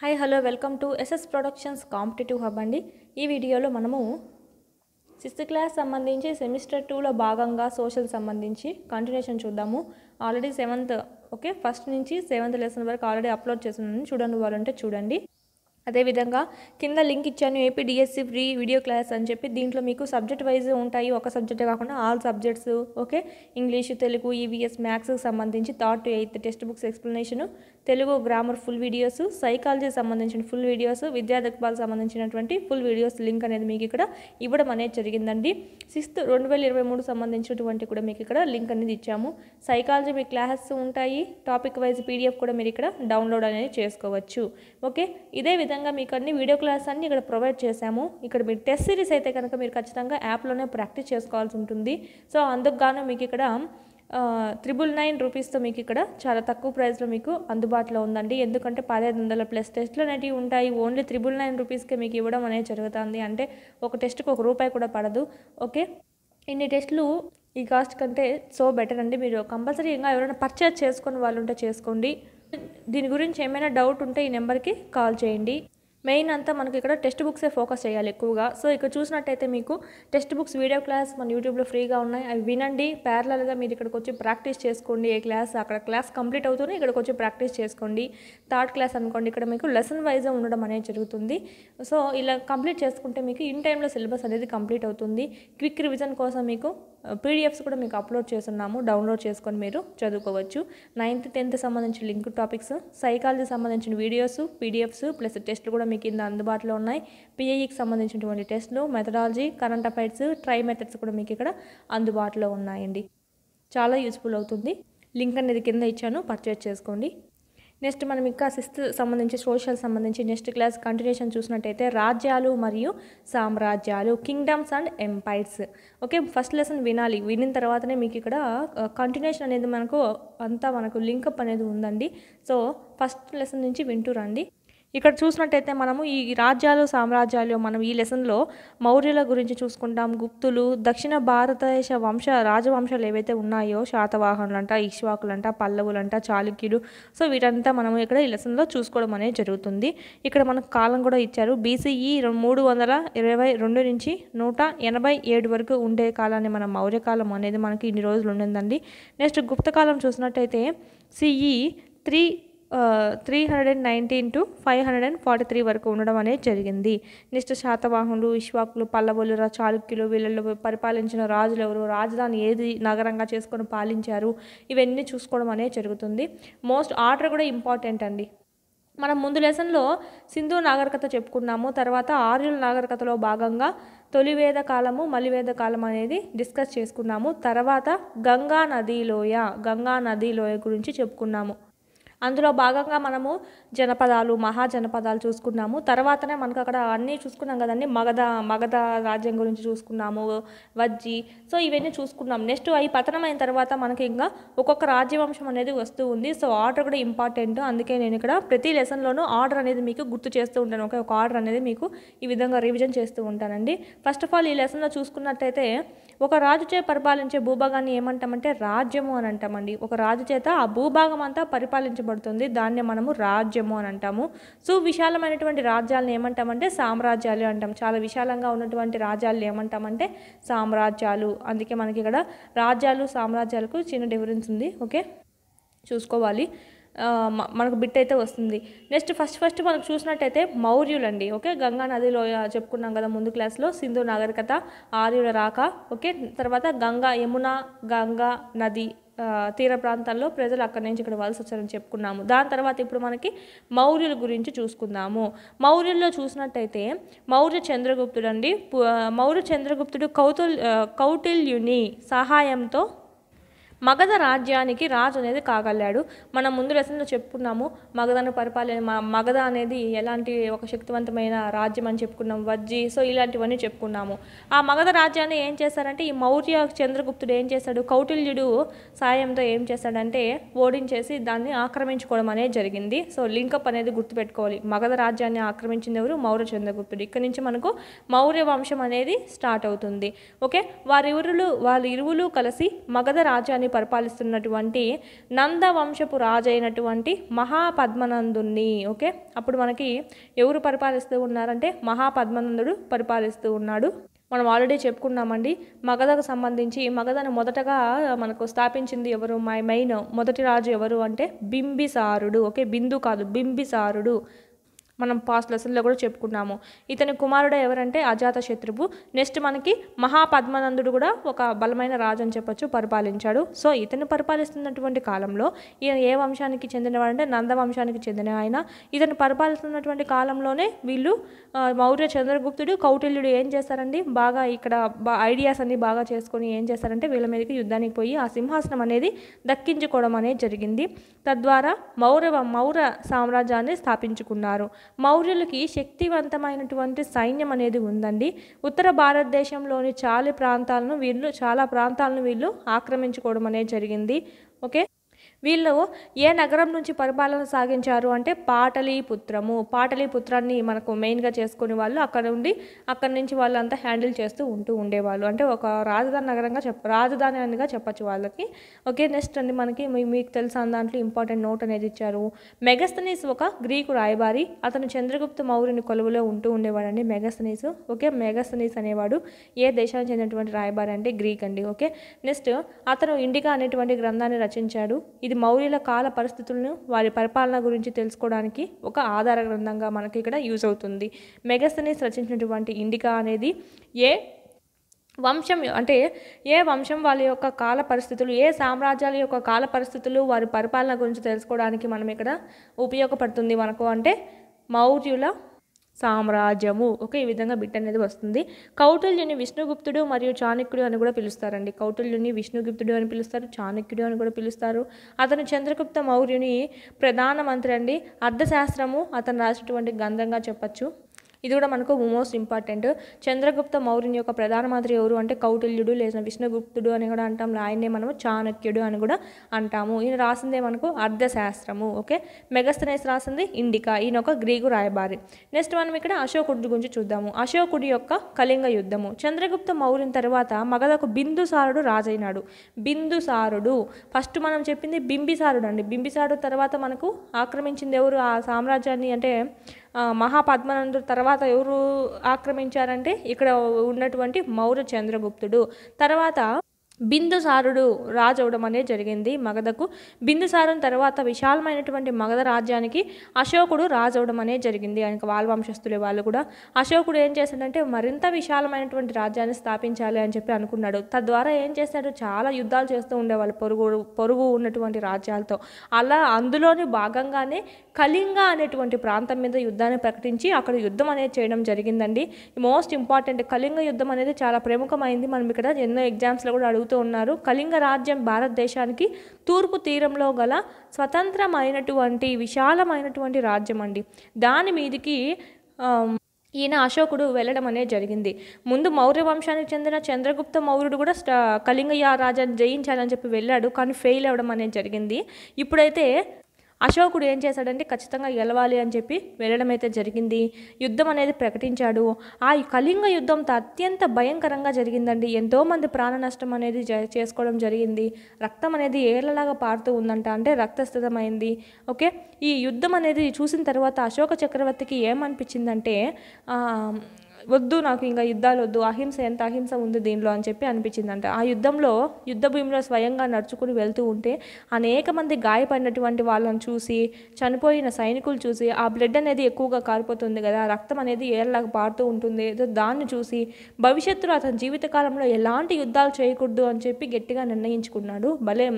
hi hello welcome to SS productions competitive hub అండి ఈ వీడియోలో మనము సిక్స్త్ క్లాస్ సంబంధించి సెమిస్టర్ టూలో భాగంగా సోషల్ సంబంధించి కంటిన్యూషన్ చూద్దాము ఆల్రెడీ సెవెంత్ ఓకే ఫస్ట్ నుంచి సెవెంత్ లెసన్ వరకు ఆల్రెడీ అప్లోడ్ చేస్తున్నాను చూడండి వాళ్ళంటే చూడండి అదేవిధంగా కింద లింక్ ఇచ్చాను AP DSC free video class అని చెప్పి దీంట్లో మీకు సబ్జెక్ట్ వైజ్ ఉంటాయి ఒక సబ్జెక్ట్ కాకుండా all subjects okay English Telugu EVS e మ్యాథ్స్కి సంబంధించి third to eighth text books explanation Telugu grammar full videos psychology సంబంధించిన ఫుల్ వీడియోస్ విద్యాదక్పాలకు సంబంధించినటువంటి ఫుల్ వీడియోస్ లింక్ అనేది మీకు ఇక్కడ ఇవ్వడం అనేది జరిగిందండి సిక్స్త్ రెండు వేల ఇరవై మూడు సంబంధించినటువంటి కూడా మీకు ఇక్కడ లింక్ అనేది ఇచ్చాము సైకాలజీ మీ క్లాసెస్ ఉంటాయి టాపిక్ వైజ్ పీడిఎఫ్ కూడా మీరు ఇక్కడ డౌన్లోడ్ అనేది చేసుకోవచ్చు ఓకే ఇదే విధంగా మీకు అన్ని వీడియో క్లాస్ అన్ని ఇక్కడ ప్రొవైడ్ చేశాము ఇక్కడ మీరు టెస్ట్ సిరీస్ అయితే కనుక మీరు ఖచ్చితంగా యాప్లోనే ప్రాక్టీస్ చేసుకోవాల్సి ఉంటుంది సో అందుకు గాను మీకు ఇక్కడ త్రిబుల్ నైన్ రూపీస్తో మీకు ఇక్కడ చాలా తక్కువ ప్రైస్లో మీకు అందుబాటులో ఉందండి ఎందుకంటే పదహైదు వందల ప్లస్ టెస్ట్లు అనేవి ఉంటాయి ఓన్లీ త్రిబుల్ నైన్ రూపీస్కే మీకు ఇవ్వడం అనేది జరుగుతుంది అంటే ఒక టెస్ట్కి ఒక రూపాయి కూడా పడదు ఓకే ఇన్ని టెస్టులు ఈ కాస్ట్ కంటే సో బెటర్ అండి మీరు కంపల్సరీ ఇంకా ఎవరైనా పర్చేజ్ చేసుకుని వాళ్ళు ఉంటే చేసుకోండి దీని గురించి ఏమైనా డౌట్ ఉంటే ఈ నెంబర్కి కాల్ చేయండి మెయిన్ అంతా మనకి ఇక్కడ టెక్స్ట్ బుక్సే ఫోకస్ చేయాలి ఎక్కువగా సో ఇక్కడ చూసినట్టయితే మీకు టెక్స్ట్ బుక్స్ వీడియో క్లాస్ మన యూట్యూబ్లో ఫ్రీగా ఉన్నాయి అవి వినండి ప్యారలల్గా మీరు ఇక్కడికి వచ్చి ప్రాక్టీస్ చేసుకోండి ఏ క్లాస్ అక్కడ క్లాస్ కంప్లీట్ అవుతూనే ఇక్కడికి వచ్చి ప్రాక్టీస్ చేసుకోండి థర్డ్ క్లాస్ అనుకోండి ఇక్కడ మీకు లెసన్ వైజ్గా ఉండడం అనేది జరుగుతుంది సో ఇలా కంప్లీట్ చేసుకుంటే మీకు ఇన్ టైంలో సిలబస్ అనేది కంప్లీట్ అవుతుంది క్విక్ రివిజన్ కోసం మీకు పీడిఎఫ్స్ కూడా మీకు అప్లోడ్ చేస్తున్నాము డౌన్లోడ్ చేసుకొని మీరు చదువుకోవచ్చు నైన్త్ టెన్త్ సంబంధించిన లింక్ టాపిక్స్ సైకాలజీ సంబంధించిన వీడియోస్ పీడిఎఫ్స్ ప్లస్ టెస్ట్లు కూడా మీకు కింద అందుబాటులో ఉన్నాయి పిఐఈకి e సంబంధించినటువంటి టెస్ట్లు మెథడాలజీ కరెంట్ అఫైర్స్ ట్రై మెథడ్స్ కూడా మీకు ఇక్కడ అందుబాటులో ఉన్నాయండి చాలా యూస్ఫుల్ అవుతుంది లింక్ అనేది కింద ఇచ్చాను పర్చేజ్ చేసుకోండి నెక్స్ట్ మనం ఇంకా సిస్త్ సంబంధించి సోషల్ సంబంధించి నెక్స్ట్ క్లాస్ కంటిన్యూషన్ చూసినట్టయితే రాజ్యాలు మరియు సామ్రాజ్యాలు kingdoms and empires okay first lesson వినాలి వినిన తర్వాతనే మీకు ఇక్కడ కంటిన్యూషన్ అనేది మనకు అంతా మనకు లింకప్ అనేది ఉందండి సో ఫస్ట్ లెసన్ నుంచి వింటూ రండి ఇక్కడ చూసినట్టయితే మనము ఈ రాజ్యాలు సామ్రాజ్యాలు మనం ఈ లెసన్లో మౌర్యుల గురించి చూసుకుంటాం గుప్తులు దక్షిణ భారతదేశ వంశ రాజవంశాలు ఏవైతే ఉన్నాయో శాతవాహనులంట ఇక్ష్వాకులంట పల్లవులంట చాళుక్యులు సో వీటంతా మనము ఇక్కడ ఈ లెసన్లో చూసుకోవడం అనేది జరుగుతుంది ఇక్కడ మనకు కాలం కూడా ఇచ్చారు బీసీఈ మూడు వందల ఇరవై రెండు నుంచి నూట ఎనభై ఏడు వరకు ఉండే కాలాన్ని మౌర్య మౌర్యకాలం అనేది మనకి ఇన్ని రోజులు ఉండిందండి నెక్స్ట్ గుప్తకాలం చూసినట్టయితే CE three three hundred and nineteen to five hundred and forty three వరకు ఉండడం అనేది జరిగింది నెక్స్ట్ శాతవాహనులు ఇష్వాకులు పల్లవులు చాళుక్యులు వీళ్ళలో పరిపాలించిన రాజులు ఎవరు రాజధాని ఏది నగరంగా చేసుకొని పాలించారు ఇవన్నీ చూసుకోవడం అనేది జరుగుతుంది మోస్ట్ ఆర్డర్ కూడా ఇంపార్టెంట్ అండి మనం ముందు లెసన్లో సింధు నాగరికత చెప్పుకున్నాము తర్వాత ఆర్యుల నాగరికతలో భాగంగా తొలివేద కాలము మలివేద కాలం అనేది డిస్కస్ చేసుకున్నాము తర్వాత గంగా నది లోయ గంగా నది లోయ గురించి చెప్పుకున్నాము అందులో భాగంగా మనము జనపదాలు మహాజనపదాలు చూసుకున్నాము తర్వాతనే మనకు అక్కడ అన్నీ చూసుకున్నాం కదండి మగధ మగధ రాజ్యం గురించి చూసుకున్నాము వజ్జి సో ఇవన్నీ చూసుకున్నాం నెక్స్ట్ అవి పతనమైన తర్వాత మనకి ఇంకా ఒక్కొక్క రాజ్యవంశం అనేది వస్తూ ఉంది సో ఆర్డర్ కూడా ఇంపార్టెంట్ అందుకే నేను ఇక్కడ ప్రతి లెసన్లోనూ ఆర్డర్ అనేది మీకు గుర్తు చేస్తూ ఉంటాను ఒక ఆర్డర్ అనేది మీకు ఈ విధంగా రివిజన్ చేస్తూ ఉంటానండి ఫస్ట్ ఆఫ్ ఆల్ ఈ లెసన్లో చూసుకున్నట్టయితే ఒక రాజు చే పరిపాలించే భూభాగాన్ని ఏమంటామంటే రాజ్యము అని అంటామండి ఒక రాజు చేత ఆ భూభాగం అంతా పరిపాలించబడుతుంది దాన్ని మనము రాజ్యము అని అంటాము సో విశాలమైనటువంటి రాజ్యాలను ఏమంటామంటే సామ్రాజ్యాలు అంటాం చాలా విశాలంగా ఉన్నటువంటి రాజ్యాలు ఏమంటామంటే సామ్రాజ్యాలు అందుకే మనకి ఇక్కడ రాజ్యాలు సామ్రాజ్యాలకు చిన్న డిఫరెన్స్ ఉంది ఓకే చూసుకోవాలి మనకు బిట్ అయితే వస్తుంది నెక్స్ట్ ఫస్ట్ ఫస్ట్ మనం చూసినట్టయితే మౌర్యులండి ఓకే గంగా నదిలో చెప్పుకున్నాం కదా ముందు క్లాస్లో సింధు నాగరికత ఆర్యుల రాక ఓకే తర్వాత గంగా యమున గంగా నది తీర ప్రాంతాల్లో ప్రజలు అక్కడి నుంచి ఇక్కడ వలస వచ్చారని చెప్పుకున్నాము దాని తర్వాత ఇప్పుడు మనకి మౌర్యుల గురించి చూసుకుందాము మౌర్యుల్లో చూసినట్టయితే మౌర్య చంద్రగుప్తుడు అండి మౌర్య చంద్రగుప్తుడు కౌతుల్ కౌటిల్యుని సహాయంతో మగధ రాజ్యానికి రాజు అనేది కాగలడు మనం ముందు రసంలో చెప్పుకున్నాము మగధను పరిపాలన మగధ అనేది ఎలాంటి ఒక శక్తివంతమైన రాజ్యం అని చెప్పుకున్నాం వజ్జి సో ఇలాంటివన్నీ చెప్పుకున్నాము ఆ మగధ రాజ్యాన్ని ఏం చేస్తారంటే ఈ మౌర్య చంద్రగుప్తుడు ఏం చేస్తాడు కౌటిల్యుడు సాయంతో ఏం చేస్తాడంటే ఓడించేసి దాన్ని ఆక్రమించుకోవడం అనేది జరిగింది సో లింకప్ అనేది గుర్తుపెట్టుకోవాలి మగధ రాజ్యాన్ని ఆక్రమించింది ఎవరు మౌర్య చంద్రగుప్తుడు ఇక్కడి నుంచి మనకు మౌర్య వంశం అనేది స్టార్ట్ అవుతుంది ఓకే ఇరువులు వాళ్ళ ఇరువులు కలిసి మగధ రాజ్యాన్ని రాజ్యాన్ని పరిపాలిస్తున్నటువంటి నందవంశపు రాజు అయినటువంటి మహాపద్మనందుని ఓకే అప్పుడు మనకి ఎవరు పరిపాలిస్తూ ఉన్నారంటే మహాపద్మనందుడు పరిపాలిస్తూ ఉన్నాడు మనం ఆల్రెడీ చెప్పుకున్నామండి మగధకు సంబంధించి మగధను మొదటగా మనకు స్థాపించింది ఎవరు మై మెయిన్ మొదటి రాజు ఎవరు అంటే బింబిసారుడు ఓకే బిందు కాదు బింబిసారుడు మనం పాస్ట్ లెసన్లో కూడా చెప్పుకున్నాము ఇతని కుమారుడు ఎవరంటే అజాత శత్రువు నెక్స్ట్ మనకి మహాపద్మానందుడు కూడా ఒక బలమైన రాజు అని చెప్పొచ్చు పరిపాలించాడు సో ఇతను పరిపాలిస్తున్నటువంటి కాలంలో ఈయన ఏ వంశానికి చెందినవాడంటే నంద వంశానికి చెందిన ఆయన ఇతను పరిపాలిస్తున్నటువంటి కాలంలోనే వీళ్ళు మౌర్య చంద్రగుప్తుడు కౌటిల్యుడు ఏం చేస్తారండి బాగా ఇక్కడ ఐడియాస్ అన్ని బాగా చేసుకొని ఏం చేస్తారంటే వీళ్ళ మీదకి యుద్ధానికి పోయి ఆ సింహాసనం అనేది దక్కించుకోవడం అనేది జరిగింది తద్వారా మౌర మౌర సామ్రాజ్యాన్ని స్థాపించుకున్నారు మౌర్యులకి శక్తివంతమైనటువంటి సైన్యం అనేది ఉందండి ఉత్తర భారతదేశంలోని చాలా ప్రాంతాలను వీళ్ళు చాలా ప్రాంతాలను వీళ్ళు ఆక్రమించుకోవడం అనేది జరిగింది ఓకే వీళ్ళు ఏ నగరం నుంచి పరిపాలన సాగించారు అంటే పాటలీపుత్రము పాటలీపుత్రాన్ని మనకు మెయిన్గా చేసుకునే వాళ్ళు అక్కడ ఉండి అక్కడి నుంచి వాళ్ళంతా హ్యాండిల్ చేస్తూ ఉంటూ ఉండేవాళ్ళు అంటే ఒక రాజధాని నగరంగా చెప్ప అనిగా చెప్పచ్చు వాళ్ళకి ఓకే నెక్స్ట్ అండి మనకి మీకు తెలుసా దాంట్లో ఇంపార్టెంట్ నోట్ అనేది ఇచ్చారు మెగస్తనీస్ ఒక గ్రీకు రాయబారి అతను చంద్రగుప్త మౌర్యుని కొలువులో ఉంటూ ఉండేవాడు అండి మెగస్తనీస్ ఓకే మెగస్తనీస్ అనేవాడు ఏ దేశానికి చెందినటువంటి రాయబారి అంటే గ్రీక్ అండి ఓకే నెక్స్ట్ అతను ఇండికా అనేటువంటి గ్రంథాన్ని రచించాడు ఇది మౌర్యుల కాల పరిస్థితులను వారి పరిపాలన గురించి తెలుసుకోవడానికి ఒక ఆధార గ్రంథంగా మనకి ఇక్కడ యూజ్ అవుతుంది మెగస్తనీస్ రచించినటువంటి ఇండికా అనేది ఏ వంశం అంటే ఏ వంశం వాళ్ళ యొక్క కాల పరిస్థితులు ఏ సామ్రాజ్యాల యొక్క కాల పరిస్థితులు వారి పరిపాలన గురించి తెలుసుకోవడానికి మనం ఇక్కడ ఉపయోగపడుతుంది మనకు అంటే మౌర్యుల సామ్రాజ్యము ఓకే ఈ విధంగా బిట్ అనేది వస్తుంది కౌటల్యుని విష్ణుగుప్తుడు మరియు చాణక్యుడు అని కూడా పిలుస్తారండి కౌటల్యుని విష్ణుగుప్తుడు అని పిలుస్తారు చాణక్యుడు అని కూడా పిలుస్తారు అతను చంద్రగుప్త మౌర్యుని ప్రధానమంత్రి అండి అర్థశాస్త్రము అతను రాసినటువంటి గంధంగా చెప్పచ్చు ఇది కూడా మనకు మోస్ట్ ఇంపార్టెంట్ చంద్రగుప్త మౌర్యుని యొక్క ప్రధానమంత్రి ఎవరు అంటే కౌటిల్యుడు లేదా విష్ణుగుప్తుడు అని కూడా అంటాం ఆయన్నే మనము చాణక్యుడు అని కూడా అంటాము ఈయన రాసిందే మనకు అర్థశాస్త్రము ఓకే మెగస్తనేస్ రాసింది ఇండికా ఈయన ఒక గ్రీకు రాయబారి నెక్స్ట్ మనం ఇక్కడ అశోకుడి గురించి చూద్దాము అశోకుడి యొక్క కళింగ యుద్ధము చంద్రగుప్త మౌర్యుని తర్వాత మగధకు బిందుసారుడు రాజైనాడు బిందుసారుడు ఫస్ట్ మనం చెప్పింది బింబిసారుడు అండి బింబిసారుడు తర్వాత మనకు ఆక్రమించింది ఎవరు ఆ సామ్రాజ్యాన్ని అంటే మహాపద్మానందుడు తర్వాత ఎవరు ఆక్రమించారంటే ఇక్కడ ఉన్నటువంటి మౌర్య చంద్రగుప్తుడు తర్వాత బిందుసారుడు రాజు అవడం అనేది జరిగింది మగధకు బిందుసారం తర్వాత విశాలమైనటువంటి మగధ రాజ్యానికి అశోకుడు రాజు అవడం అనేది జరిగింది ఆయన వాళ్ళ వంశస్థులే వాళ్ళు కూడా అశోకుడు ఏం చేశాడంటే మరింత విశాలమైనటువంటి రాజ్యాన్ని స్థాపించాలి అని చెప్పి అనుకున్నాడు తద్వారా ఏం చేశాడు చాలా యుద్ధాలు చేస్తూ ఉండేవాళ్ళు పొరుగు పొరుగు ఉన్నటువంటి రాజ్యాలతో అలా అందులోని భాగంగానే కళింగ అనేటువంటి ప్రాంతం మీద యుద్ధాన్ని ప్రకటించి అక్కడ యుద్ధం అనేది చేయడం జరిగిందండి మోస్ట్ ఇంపార్టెంట్ కళింగ యుద్ధం అనేది చాలా ప్రముఖమైంది మనం ఇక్కడ ఎన్నో ఎగ్జామ్స్లో కూడా అడుగు అడుగుతూ ఉన్నారు కళింగ రాజ్యం భారతదేశానికి తూర్పు తీరంలో గల స్వతంత్రమైనటువంటి విశాలమైనటువంటి రాజ్యం అండి దాని మీదికి ఈయన అశోకుడు వెళ్ళడం అనేది జరిగింది ముందు మౌర్య వంశానికి చెందిన చంద్రగుప్త మౌర్యుడు కూడా కళింగయ్య రాజాన్ని జయించాలని చెప్పి వెళ్ళాడు కానీ ఫెయిల్ అవ్వడం అనేది జరిగింది ఇప్పుడైతే అశోకుడు ఏం చేశాడంటే ఖచ్చితంగా గెలవాలి అని చెప్పి వెళ్ళడం అయితే జరిగింది యుద్ధం అనేది ప్రకటించాడు ఆ కళింగ యుద్ధంతో అత్యంత భయంకరంగా జరిగిందండి ఎంతోమంది ప్రాణ నష్టం అనేది చేసుకోవడం జరిగింది రక్తం అనేది ఏళ్లలాగా పారుతూ ఉందంట అంటే రక్తస్థితమైంది ఓకే ఈ యుద్ధం అనేది చూసిన తర్వాత అశోక చక్రవర్తికి ఏమనిపించిందంటే వద్దు నాకు ఇంకా యుద్ధాలు వద్దు అహింస ఎంత అహింస ఉంది దీనిలో అని చెప్పి అనిపించిందంట ఆ యుద్ధంలో యుద్ధ భూమిలో స్వయంగా నడుచుకుని వెళ్తూ ఉంటే అనేక మంది గాయపడినటువంటి వాళ్ళని చూసి చనిపోయిన సైనికులు చూసి ఆ బ్లడ్ అనేది ఎక్కువగా కారిపోతుంది కదా రక్తం అనేది ఏళ్ళకు పారుతూ ఉంటుంది ఏదో దాన్ని చూసి భవిష్యత్తులో అతని జీవితకాలంలో ఎలాంటి యుద్ధాలు చేయకూడదు అని చెప్పి గట్టిగా నిర్ణయించుకున్నాడు భలే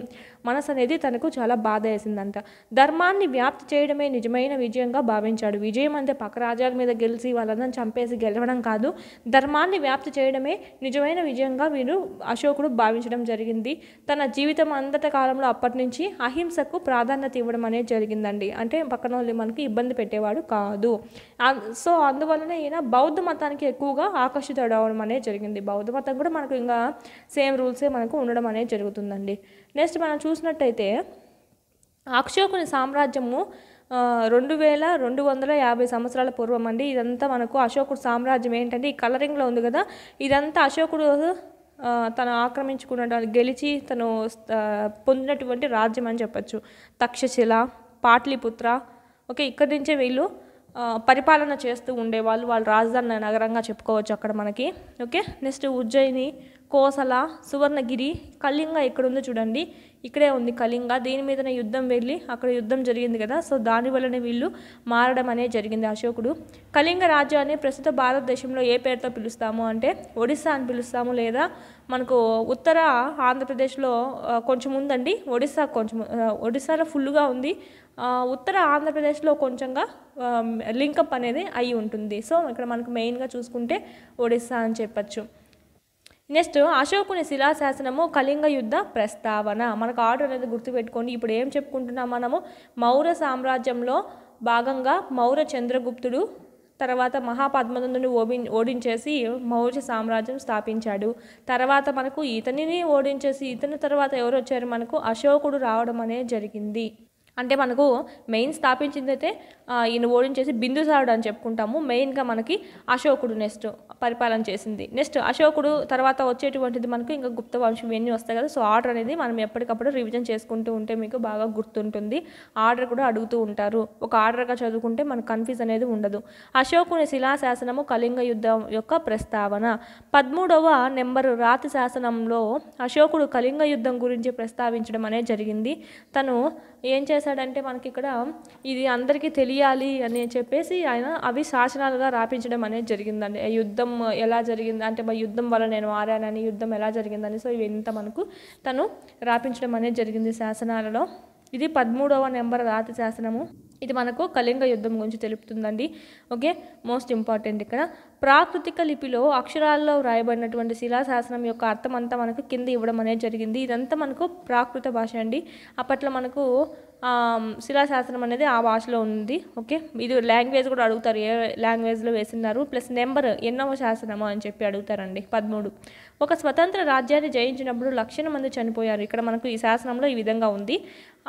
మనసు అనేది తనకు చాలా బాధ వేసిందంట ధర్మాన్ని వ్యాప్తి చేయడమే నిజమైన విజయంగా భావించాడు విజయం అంటే పక్క రాజాల మీద గెలిచి వాళ్ళందరం చంపేసి గెలవడం కాదు ధర్మాన్ని వ్యాప్తి చేయడమే నిజమైన విజయంగా వీరు అశోకుడు భావించడం జరిగింది తన జీవితం అంతట కాలంలో అప్పటి నుంచి అహింసకు ప్రాధాన్యత ఇవ్వడం అనేది జరిగిందండి అంటే పక్కన మనకి ఇబ్బంది పెట్టేవాడు కాదు సో అందువలన ఈయన బౌద్ధ మతానికి ఎక్కువగా ఆకర్షితుడు అవడం అనేది జరిగింది బౌద్ధ మతం కూడా మనకు ఇంకా సేమ్ రూల్సే మనకు ఉండడం అనేది జరుగుతుందండి నెక్స్ట్ మనం చూసినట్టయితే అక్షోకుని సామ్రాజ్యము రెండు వేల రెండు వందల యాభై సంవత్సరాల పూర్వం అండి ఇదంతా మనకు అశోకుడు సామ్రాజ్యం ఏంటంటే ఈ కలరింగ్లో ఉంది కదా ఇదంతా అశోకుడు తను ఆక్రమించుకున్న గెలిచి తను పొందినటువంటి రాజ్యం అని చెప్పచ్చు తక్షశిల పాట్లిపుత్ర ఓకే ఇక్కడి నుంచే వీళ్ళు పరిపాలన చేస్తూ ఉండేవాళ్ళు వాళ్ళ రాజధాని నగరంగా చెప్పుకోవచ్చు అక్కడ మనకి ఓకే నెక్స్ట్ ఉజ్జయిని కోసల సువర్ణగిరి కళింగ ఉందో చూడండి ఇక్కడే ఉంది కళింగ దీని మీదనే యుద్ధం వెళ్ళి అక్కడ యుద్ధం జరిగింది కదా సో దాని వల్లనే వీళ్ళు మారడం అనేది జరిగింది అశోకుడు కళింగ రాజ్యాన్ని ప్రస్తుత భారతదేశంలో ఏ పేరుతో పిలుస్తాము అంటే ఒడిస్సా అని పిలుస్తాము లేదా మనకు ఉత్తర ఆంధ్రప్రదేశ్లో కొంచెం ఉందండి ఒడిస్సా కొంచెం ఒడిస్సాలో ఫుల్గా ఉంది ఉత్తర ఆంధ్రప్రదేశ్లో కొంచెంగా లింకప్ అనేది అయి ఉంటుంది సో ఇక్కడ మనకు మెయిన్గా చూసుకుంటే ఒడిస్సా అని చెప్పచ్చు నెక్స్ట్ అశోకుని శిలాశాసనము కళింగ యుద్ధ ప్రస్తావన మనకు ఆర్డర్ అనేది గుర్తుపెట్టుకోండి ఇప్పుడు ఏం చెప్పుకుంటున్నాం మనము మౌర్య సామ్రాజ్యంలో భాగంగా మౌర్య చంద్రగుప్తుడు తర్వాత మహాపద్మనందుని ఓబి ఓడించేసి మౌర్య సామ్రాజ్యం స్థాపించాడు తర్వాత మనకు ఇతనిని ఓడించేసి ఇతని తర్వాత ఎవరు వచ్చారు మనకు అశోకుడు రావడం అనేది జరిగింది అంటే మనకు మెయిన్ స్థాపించింది అయితే ఈయన ఓడించేసి బిందుసారుడు అని చెప్పుకుంటాము మెయిన్గా మనకి అశోకుడు నెక్స్ట్ పరిపాలన చేసింది నెక్స్ట్ అశోకుడు తర్వాత వచ్చేటువంటిది మనకు ఇంకా గుప్త వంశం ఇవన్నీ వస్తాయి కదా సో ఆర్డర్ అనేది మనం ఎప్పటికప్పుడు రివిజన్ చేసుకుంటూ ఉంటే మీకు బాగా గుర్తుంటుంది ఆర్డర్ కూడా అడుగుతూ ఉంటారు ఒక ఆర్డర్గా చదువుకుంటే మనకు కన్ఫ్యూజ్ అనేది ఉండదు అశోకుని శిలాశాసనము కళింగ యుద్ధం యొక్క ప్రస్తావన పదమూడవ నెంబరు రాతి శాసనంలో అశోకుడు కళింగ యుద్ధం గురించి ప్రస్తావించడం అనేది జరిగింది తను ఏం చేశాడంటే మనకి ఇక్కడ ఇది అందరికీ తెలియాలి అని చెప్పేసి ఆయన అవి శాసనాలుగా రాపించడం అనేది జరిగిందండి యుద్ధం యుద్ధం ఎలా జరిగింది అంటే మా యుద్ధం వల్ల నేను మారానని యుద్ధం ఎలా జరిగిందని సో ఇంత మనకు తను రాపించడం అనేది జరిగింది శాసనాలలో ఇది పదమూడవ నెంబర్ రాతి శాసనము ఇది మనకు కళింగ యుద్ధం గురించి తెలుపుతుందండి ఓకే మోస్ట్ ఇంపార్టెంట్ ఇక్కడ ప్రాకృతిక లిపిలో అక్షరాల్లో వ్రాయబడినటువంటి శిలాశాసనం యొక్క అర్థం అంతా మనకు కింద ఇవ్వడం అనేది జరిగింది ఇదంతా మనకు ప్రాకృత భాష అండి అప్పట్లో మనకు శిలాశాస్త్రం అనేది ఆ భాషలో ఉంది ఓకే ఇది లాంగ్వేజ్ కూడా అడుగుతారు ఏ లాంగ్వేజ్లో వేసినారు ప్లస్ నెంబర్ ఎన్నవ శాసనము అని చెప్పి అడుగుతారండి పదమూడు ఒక స్వతంత్ర రాజ్యాన్ని జయించినప్పుడు లక్షల మంది చనిపోయారు ఇక్కడ మనకు ఈ శాసనంలో ఈ విధంగా ఉంది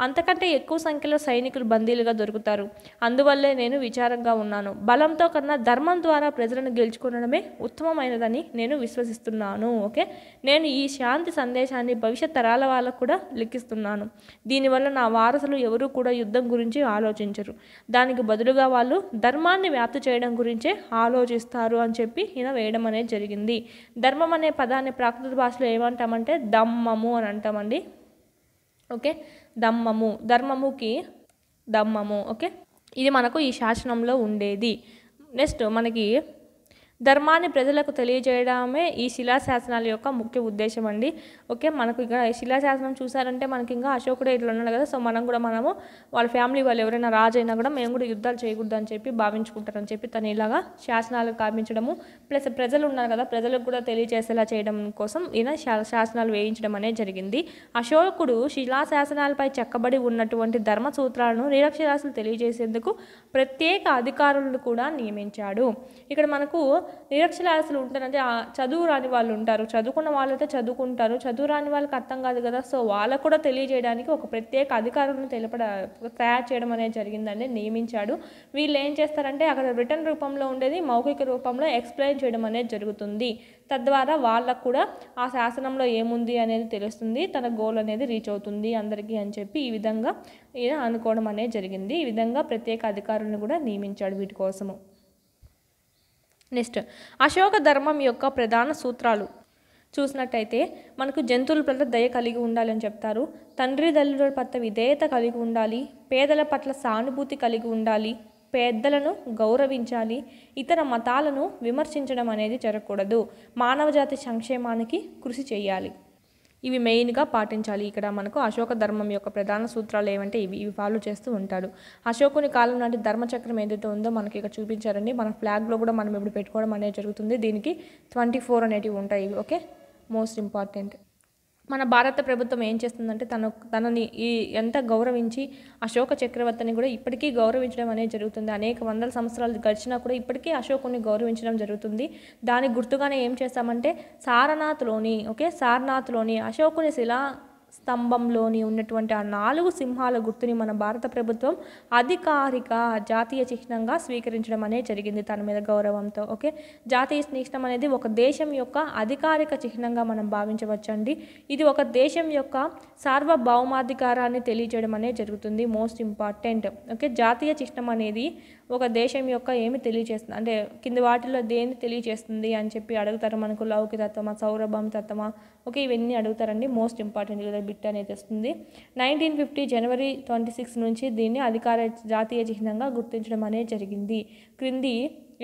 అంతకంటే ఎక్కువ సంఖ్యలో సైనికులు బందీలుగా దొరుకుతారు అందువల్లే నేను విచారంగా ఉన్నాను బలంతో కన్నా ధర్మం ద్వారా ప్రజలను గెలుచుకోవడమే ఉత్తమమైనదని నేను విశ్వసిస్తున్నాను ఓకే నేను ఈ శాంతి సందేశాన్ని భవిష్యత్ తరాల వాళ్ళకు కూడా లెక్కిస్తున్నాను దీనివల్ల నా వారసులు ఎవరూ కూడా యుద్ధం గురించి ఆలోచించరు దానికి బదులుగా వాళ్ళు ధర్మాన్ని వ్యాప్తి చేయడం గురించే ఆలోచిస్తారు అని చెప్పి ఈయన వేయడం అనేది జరిగింది ధర్మం అనే పదాన్ని ప్రాకృత భాషలో ఏమంటామంటే దమ్మము అని అంటామండి ఓకే దమ్మము ధర్మముకి దమ్మము ఓకే ఇది మనకు ఈ శాసనంలో ఉండేది నెక్స్ట్ మనకి ధర్మాన్ని ప్రజలకు తెలియజేయడమే ఈ శిలాశాసనాల యొక్క ముఖ్య ఉద్దేశం అండి ఓకే మనకు శిలా శిలాశాసనం చూసారంటే మనకి ఇంకా అశోకుడే ఇట్లా ఉన్నాడు కదా సో మనం కూడా మనము వాళ్ళ ఫ్యామిలీ వాళ్ళు ఎవరైనా రాజైనా కూడా మేము కూడా యుద్ధాలు చేయకూడదు అని చెప్పి భావించుకుంటారని చెప్పి తను ఇలాగా శాసనాలు కాపించడము ప్లస్ ప్రజలు ఉన్నారు కదా ప్రజలకు కూడా తెలియజేసేలా చేయడం కోసం ఈయన శాసనాలు వేయించడం అనేది జరిగింది అశోకుడు శిలాశాసనాలపై చెక్కబడి ఉన్నటువంటి ధర్మ సూత్రాలను నిరక్షరాశులు తెలియజేసేందుకు ప్రత్యేక అధికారులను కూడా నియమించాడు ఇక్కడ మనకు నిరక్షరాస్యులు ఉంటారు అంటే చదువు రాని వాళ్ళు ఉంటారు చదువుకున్న వాళ్ళైతే చదువుకుంటారు చదువు రాని వాళ్ళకి అర్థం కాదు కదా సో వాళ్ళకు కూడా తెలియజేయడానికి ఒక ప్రత్యేక అధికారులను తెలపడ తయారు చేయడం అనేది జరిగిందని నియమించాడు వీళ్ళు ఏం చేస్తారంటే అక్కడ రిటర్న్ రూపంలో ఉండేది మౌఖిక రూపంలో ఎక్స్ప్లెయిన్ చేయడం అనేది జరుగుతుంది తద్వారా వాళ్ళకు కూడా ఆ శాసనంలో ఏముంది అనేది తెలుస్తుంది తన గోల్ అనేది రీచ్ అవుతుంది అందరికీ అని చెప్పి ఈ విధంగా అనుకోవడం అనేది జరిగింది ఈ విధంగా ప్రత్యేక అధికారులను కూడా నియమించాడు వీటి కోసము నెక్స్ట్ అశోక ధర్మం యొక్క ప్రధాన సూత్రాలు చూసినట్టయితే మనకు జంతువుల పట్ల దయ కలిగి ఉండాలని చెప్తారు తండ్రిదండ్రుల పట్ల విధేయత కలిగి ఉండాలి పేదల పట్ల సానుభూతి కలిగి ఉండాలి పెద్దలను గౌరవించాలి ఇతర మతాలను విమర్శించడం అనేది జరగకూడదు మానవజాతి సంక్షేమానికి కృషి చేయాలి ఇవి మెయిన్గా పాటించాలి ఇక్కడ మనకు అశోక ధర్మం యొక్క ప్రధాన సూత్రాలు ఏమంటే ఇవి ఇవి ఫాలో చేస్తూ ఉంటాడు అశోకుని కాలం నాటి ధర్మచక్రం ఏదైతే ఉందో మనకి ఇక్కడ చూపించారండి మన ఫ్లాగ్లో కూడా మనం ఇప్పుడు పెట్టుకోవడం అనేది జరుగుతుంది దీనికి ట్వంటీ ఫోర్ అనేటివి ఉంటాయి ఓకే మోస్ట్ ఇంపార్టెంట్ మన భారత ప్రభుత్వం ఏం చేస్తుందంటే తన తనని ఈ ఎంత గౌరవించి అశోక చక్రవర్తిని కూడా ఇప్పటికీ గౌరవించడం అనేది జరుగుతుంది అనేక వందల సంవత్సరాలు గడిచినా కూడా ఇప్పటికీ అశోకుని గౌరవించడం జరుగుతుంది దానికి గుర్తుగానే ఏం చేస్తామంటే సారనాథ్లోని ఓకే సారనాథ్లోని అశోకుని శిలా స్తంభంలోని ఉన్నటువంటి ఆ నాలుగు సింహాల గుర్తుని మన భారత ప్రభుత్వం అధికారిక జాతీయ చిహ్నంగా స్వీకరించడం అనేది జరిగింది తన మీద గౌరవంతో ఓకే జాతీయ చిహ్నం అనేది ఒక దేశం యొక్క అధికారిక చిహ్నంగా మనం భావించవచ్చండి ఇది ఒక దేశం యొక్క సార్వభౌమాధికారాన్ని తెలియజేయడం అనేది జరుగుతుంది మోస్ట్ ఇంపార్టెంట్ ఓకే జాతీయ చిహ్నం అనేది ఒక దేశం యొక్క ఏమి తెలియజేస్తుంది అంటే కింద వాటిలో దేన్ని తెలియజేస్తుంది అని చెప్పి అడుగుతారు మనకు లౌకి తత్వమా సౌరభం తత్వమా ఓకే ఇవన్నీ అడుగుతారండి మోస్ట్ ఇంపార్టెంట్ కదా బిట్ అనేది వస్తుంది nineteen fifty January twenty six నుంచి దీన్ని అధికార జాతీయ చిహ్నంగా గుర్తించడం అనేది జరిగింది క్రింది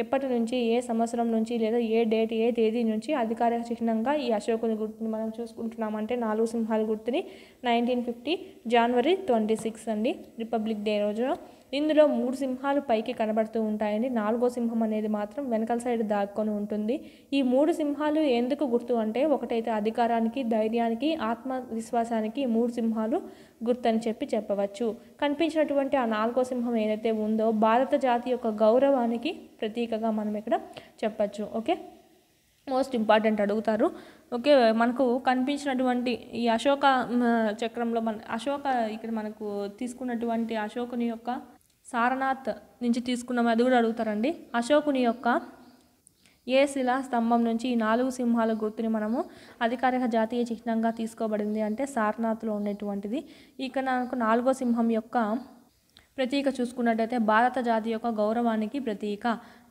ఎప్పటి నుంచి ఏ సంవత్సరం నుంచి లేదా ఏ డేట్ ఏ తేదీ నుంచి అధికార చిహ్నంగా ఈ అశోకుని గుర్తుని మనం చూసుకుంటున్నామంటే నాలుగు సింహాల గుర్తుని nineteen fifty January twenty six అండి రిపబ్లిక్ డే రోజున ఇందులో మూడు సింహాలు పైకి కనబడుతూ ఉంటాయని నాలుగో సింహం అనేది మాత్రం వెనకాల సైడ్ దాక్కొని ఉంటుంది ఈ మూడు సింహాలు ఎందుకు గుర్తు అంటే ఒకటైతే అధికారానికి ధైర్యానికి ఆత్మవిశ్వాసానికి మూడు సింహాలు గుర్తని చెప్పి చెప్పవచ్చు కనిపించినటువంటి ఆ నాలుగో సింహం ఏదైతే ఉందో భారత జాతి యొక్క గౌరవానికి ప్రతీకగా మనం ఇక్కడ చెప్పచ్చు ఓకే మోస్ట్ ఇంపార్టెంట్ అడుగుతారు ఓకే మనకు కనిపించినటువంటి ఈ అశోక చక్రంలో మన అశోక ఇక్కడ మనకు తీసుకున్నటువంటి అశోకుని యొక్క సారనాథ్ నుంచి తీసుకున్న అది కూడా అడుగుతారండి అశోకుని యొక్క ఏ శిలా స్తంభం నుంచి ఈ నాలుగు సింహాల గుర్తుని మనము అధికారిక జాతీయ చిహ్నంగా తీసుకోబడింది అంటే సారనాథ్లో ఉండేటువంటిది ఇక నాకు నాలుగో సింహం యొక్క ప్రతీక చూసుకున్నట్టయితే భారత జాతి యొక్క గౌరవానికి ప్రతీక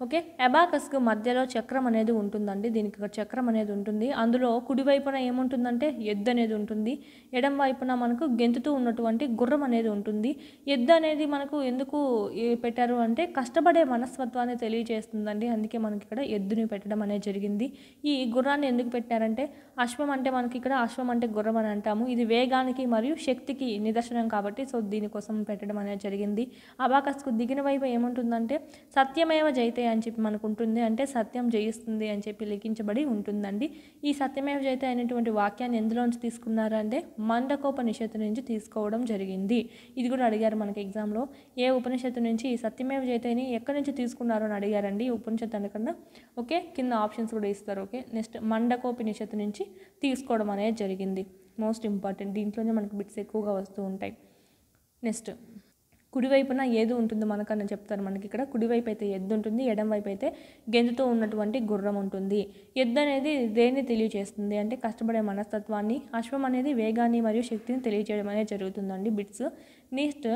ఓకే అబాకస్కు మధ్యలో చక్రం అనేది ఉంటుందండి దీనికి ఒక చక్రం అనేది ఉంటుంది అందులో కుడివైపున ఏముంటుందంటే ఎద్దు అనేది ఉంటుంది ఎడం వైపున మనకు గెంతుతూ ఉన్నటువంటి గుర్రం అనేది ఉంటుంది ఎద్దు అనేది మనకు ఎందుకు పెట్టారు అంటే కష్టపడే మనస్తత్వాన్ని తెలియజేస్తుందండి అందుకే మనకి ఇక్కడ ఎద్దుని పెట్టడం అనేది జరిగింది ఈ గుర్రాన్ని ఎందుకు పెట్టారంటే అశ్వం అంటే మనకి ఇక్కడ అశ్వం అంటే గుర్రం అని అంటాము ఇది వేగానికి మరియు శక్తికి నిదర్శనం కాబట్టి సో దీనికోసం పెట్టడం అనేది జరిగింది అబాకస్కు దిగిన వైపు ఏముంటుందంటే సత్యమేవ జైతే ఓకే అని చెప్పి మనకు ఉంటుంది అంటే సత్యం జయిస్తుంది అని చెప్పి లిఖించబడి ఉంటుందండి ఈ సత్యమేవ జయత అయినటువంటి వాక్యాన్ని ఎందులోంచి తీసుకున్నారంటే మండకోపనిషత్తు నుంచి తీసుకోవడం జరిగింది ఇది కూడా అడిగారు మనకి ఎగ్జామ్లో ఏ ఉపనిషత్తు నుంచి ఈ సత్యమేవ జయతని ఎక్కడి నుంచి తీసుకున్నారో అని అడిగారండి ఈ ఉపనిషత్తు అనకుండా ఓకే కింద ఆప్షన్స్ కూడా ఇస్తారు ఓకే నెక్స్ట్ మండకోపనిషత్తు నుంచి తీసుకోవడం అనేది జరిగింది మోస్ట్ ఇంపార్టెంట్ దీంట్లోనే మనకు బిట్స్ ఎక్కువగా వస్తూ ఉంటాయి నెక్స్ట్ కుడివైపున ఏది ఉంటుందో మనకన్నా చెప్తారు మనకి ఇక్కడ కుడివైపు అయితే ఎద్దు ఉంటుంది ఎడం వైపు అయితే గెంతుతో ఉన్నటువంటి గుర్రం ఉంటుంది ఎద్దు అనేది దేన్ని తెలియజేస్తుంది అంటే కష్టపడే మనస్తత్వాన్ని అశ్వం అనేది వేగాన్ని మరియు శక్తిని తెలియజేయడం అనేది జరుగుతుందండి బిట్స్ నెక్స్ట్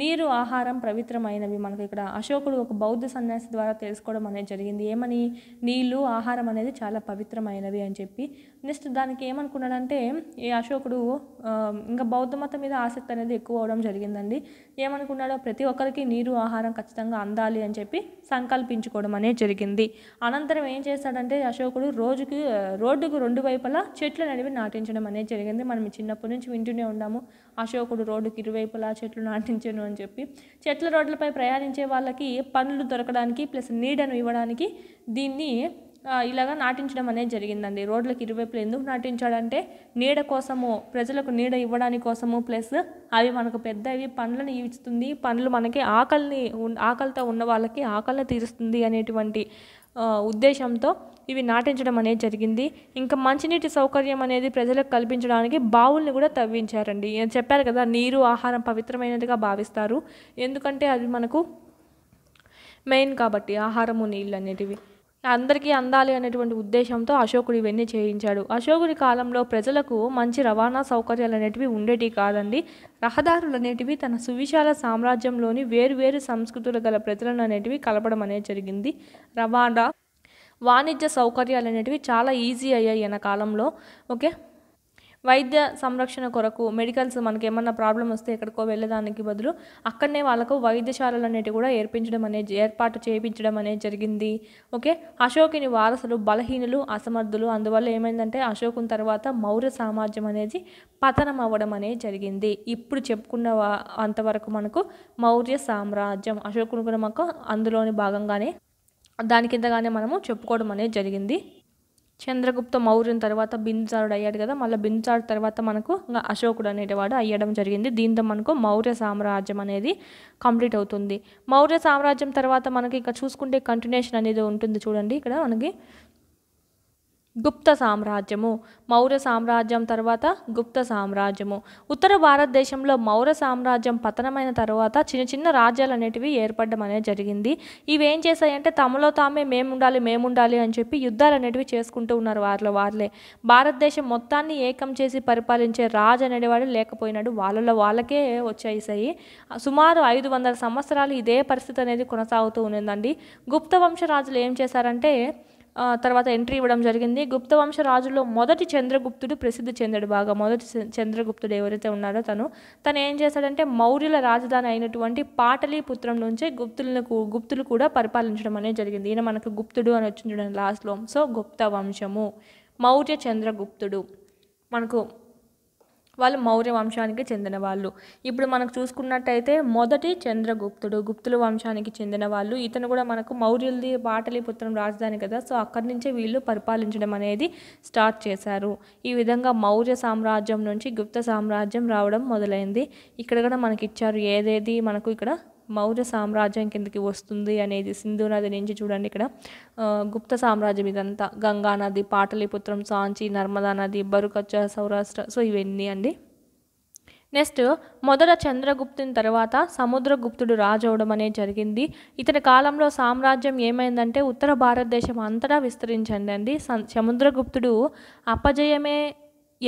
నీరు ఆహారం పవిత్రమైనవి మనకు ఇక్కడ అశోకుడు ఒక బౌద్ధ సన్యాసి ద్వారా తెలుసుకోవడం అనేది జరిగింది ఏమని నీళ్ళు ఆహారం అనేది చాలా పవిత్రమైనవి అని చెప్పి నెక్స్ట్ దానికి ఏమనుకున్నాడంటే ఈ అశోకుడు ఇంకా బౌద్ధ మతం మీద ఆసక్తి అనేది ఎక్కువ అవడం జరిగిందండి ఏమనుకున్నాడో ప్రతి ఒక్కరికి నీరు ఆహారం ఖచ్చితంగా అందాలి అని చెప్పి సంకల్పించుకోవడం అనేది జరిగింది అనంతరం ఏం చేశాడంటే అశోకుడు రోజుకి రోడ్డుకు రెండు వైపులా చెట్లు నడివి నాటించడం అనేది జరిగింది మనం చిన్నప్పటి నుంచి వింటూనే ఉన్నాము అశోకుడు రోడ్డుకి ఇరువైపులా చెట్లు నాటించాను అని చెప్పి చెట్ల రోడ్లపై ప్రయాణించే వాళ్ళకి పనులు దొరకడానికి ప్లస్ నీడను ఇవ్వడానికి దీన్ని ఇలాగా నాటించడం అనేది జరిగిందండి రోడ్లకు ఇరువైపులు ఎందుకు నాటించాడంటే నీడ కోసము ప్రజలకు నీడ ఇవ్వడానికి కోసము ప్లస్ అవి మనకు పెద్దవి పండ్లను ఇస్తుంది పండ్లు మనకి ఆకలిని ఆకలితో ఉన్న వాళ్ళకి ఆకలిని తీరుస్తుంది అనేటువంటి ఉద్దేశంతో ఇవి నాటించడం అనేది జరిగింది ఇంకా మంచినీటి సౌకర్యం అనేది ప్రజలకు కల్పించడానికి బావుల్ని కూడా తవ్వించారండి చెప్పారు కదా నీరు ఆహారం పవిత్రమైనదిగా భావిస్తారు ఎందుకంటే అది మనకు మెయిన్ కాబట్టి ఆహారము నీళ్ళు అనేటివి అందరికీ అందాలి అనేటువంటి ఉద్దేశంతో అశోకుడు ఇవన్నీ చేయించాడు అశోకుడి కాలంలో ప్రజలకు మంచి రవాణా సౌకర్యాలు అనేటివి ఉండేటివి కాదండి రహదారులు అనేటివి తన సువిశాల సామ్రాజ్యంలోని వేరువేరు సంస్కృతులు గల ప్రజలను అనేటివి కలపడం అనేది జరిగింది రవాణా వాణిజ్య సౌకర్యాలు అనేటివి చాలా ఈజీ అయ్యాయి ఆయన కాలంలో ఓకే వైద్య సంరక్షణ కొరకు మెడికల్స్ మనకి ఏమన్నా ప్రాబ్లం వస్తే ఎక్కడికో వెళ్ళేదానికి బదులు అక్కడనే వాళ్ళకు వైద్యశాలలు అనేటివి కూడా ఏర్పించడం అనేది ఏర్పాటు చేయించడం అనేది జరిగింది ఓకే అశోకుని వారసులు బలహీనులు అసమర్థులు అందువల్ల ఏమైందంటే అశోకుని తర్వాత మౌర్య సామ్రాజ్యం అనేది పతనం అవ్వడం అనేది జరిగింది ఇప్పుడు చెప్పుకున్న అంతవరకు మనకు మౌర్య సామ్రాజ్యం అశోకుని కూడా మాకు అందులోని భాగంగానే దాని కిందగానే మనము చెప్పుకోవడం అనేది జరిగింది చంద్రగుప్త మౌర్యం తర్వాత బిందుసారుడు అయ్యాడు కదా మళ్ళీ బిందుసారుడు తర్వాత మనకు అశోకుడు అనేటివాడు అయ్యడం జరిగింది దీంతో మనకు మౌర్య సామ్రాజ్యం అనేది కంప్లీట్ అవుతుంది మౌర్య సామ్రాజ్యం తర్వాత మనకి ఇక్కడ చూసుకుంటే కంటిన్యూషన్ అనేది ఉంటుంది చూడండి ఇక్కడ మనకి గుప్త సామ్రాజ్యము మౌర్య సామ్రాజ్యం తర్వాత గుప్త సామ్రాజ్యము ఉత్తర భారతదేశంలో మౌర్య సామ్రాజ్యం పతనమైన తర్వాత చిన్న చిన్న రాజ్యాలు అనేటివి ఏర్పడడం అనేది జరిగింది ఇవేం చేశాయంటే తమలో తామే మేముండాలి మేముండాలి అని చెప్పి యుద్ధాలు అనేటివి చేసుకుంటూ ఉన్నారు వారిలో వారిలే భారతదేశం మొత్తాన్ని ఏకం చేసి పరిపాలించే రాజు అనేవాడు లేకపోయినాడు వాళ్ళలో వాళ్ళకే వచ్చేసాయి సుమారు ఐదు వందల సంవత్సరాలు ఇదే పరిస్థితి అనేది కొనసాగుతూ ఉండిందండి గుప్త వంశ రాజులు ఏం చేశారంటే తర్వాత ఎంట్రీ ఇవ్వడం జరిగింది గుప్తవంశ రాజుల్లో మొదటి చంద్రగుప్తుడు ప్రసిద్ధి చెందాడు బాగా మొదటి చంద్రగుప్తుడు ఎవరైతే ఉన్నారో తను తను ఏం చేశాడంటే మౌర్యుల రాజధాని అయినటువంటి పాటలీపుత్రం నుంచే గుప్తులను గుప్తులు కూడా పరిపాలించడం అనేది జరిగింది ఈయన మనకు గుప్తుడు అని వచ్చింది లాస్ట్లో సో గుప్త వంశము మౌర్య చంద్రగుప్తుడు మనకు వాళ్ళు మౌర్య వంశానికి చెందిన వాళ్ళు ఇప్పుడు మనకు చూసుకున్నట్టయితే మొదటి చంద్రగుప్తుడు గుప్తుల వంశానికి చెందిన వాళ్ళు ఇతను కూడా మనకు మౌర్యులది పాటలిపుత్రం రాజధాని కదా సో అక్కడి నుంచే వీళ్ళు పరిపాలించడం అనేది స్టార్ట్ చేశారు ఈ విధంగా మౌర్య సామ్రాజ్యం నుంచి గుప్త సామ్రాజ్యం రావడం మొదలైంది ఇక్కడ కూడా మనకి ఇచ్చారు ఏదేది మనకు ఇక్కడ మౌర్య సామ్రాజ్యం కిందకి వస్తుంది అనేది సింధు నది నుంచి చూడండి ఇక్కడ గుప్త సామ్రాజ్యం ఇదంతా గంగా నది పాటలిపుత్రం సాంచి నర్మదా నది బరుకచ్చ సౌరాష్ట్ర సో ఇవన్నీ అండి నెక్స్ట్ మొదట చంద్రగుప్తుని తర్వాత సముద్రగుప్తుడు రాజవడం అనేది జరిగింది ఇతని కాలంలో సామ్రాజ్యం ఏమైందంటే ఉత్తర భారతదేశం అంతటా విస్తరించండి అండి సముద్రగుప్తుడు అపజయమే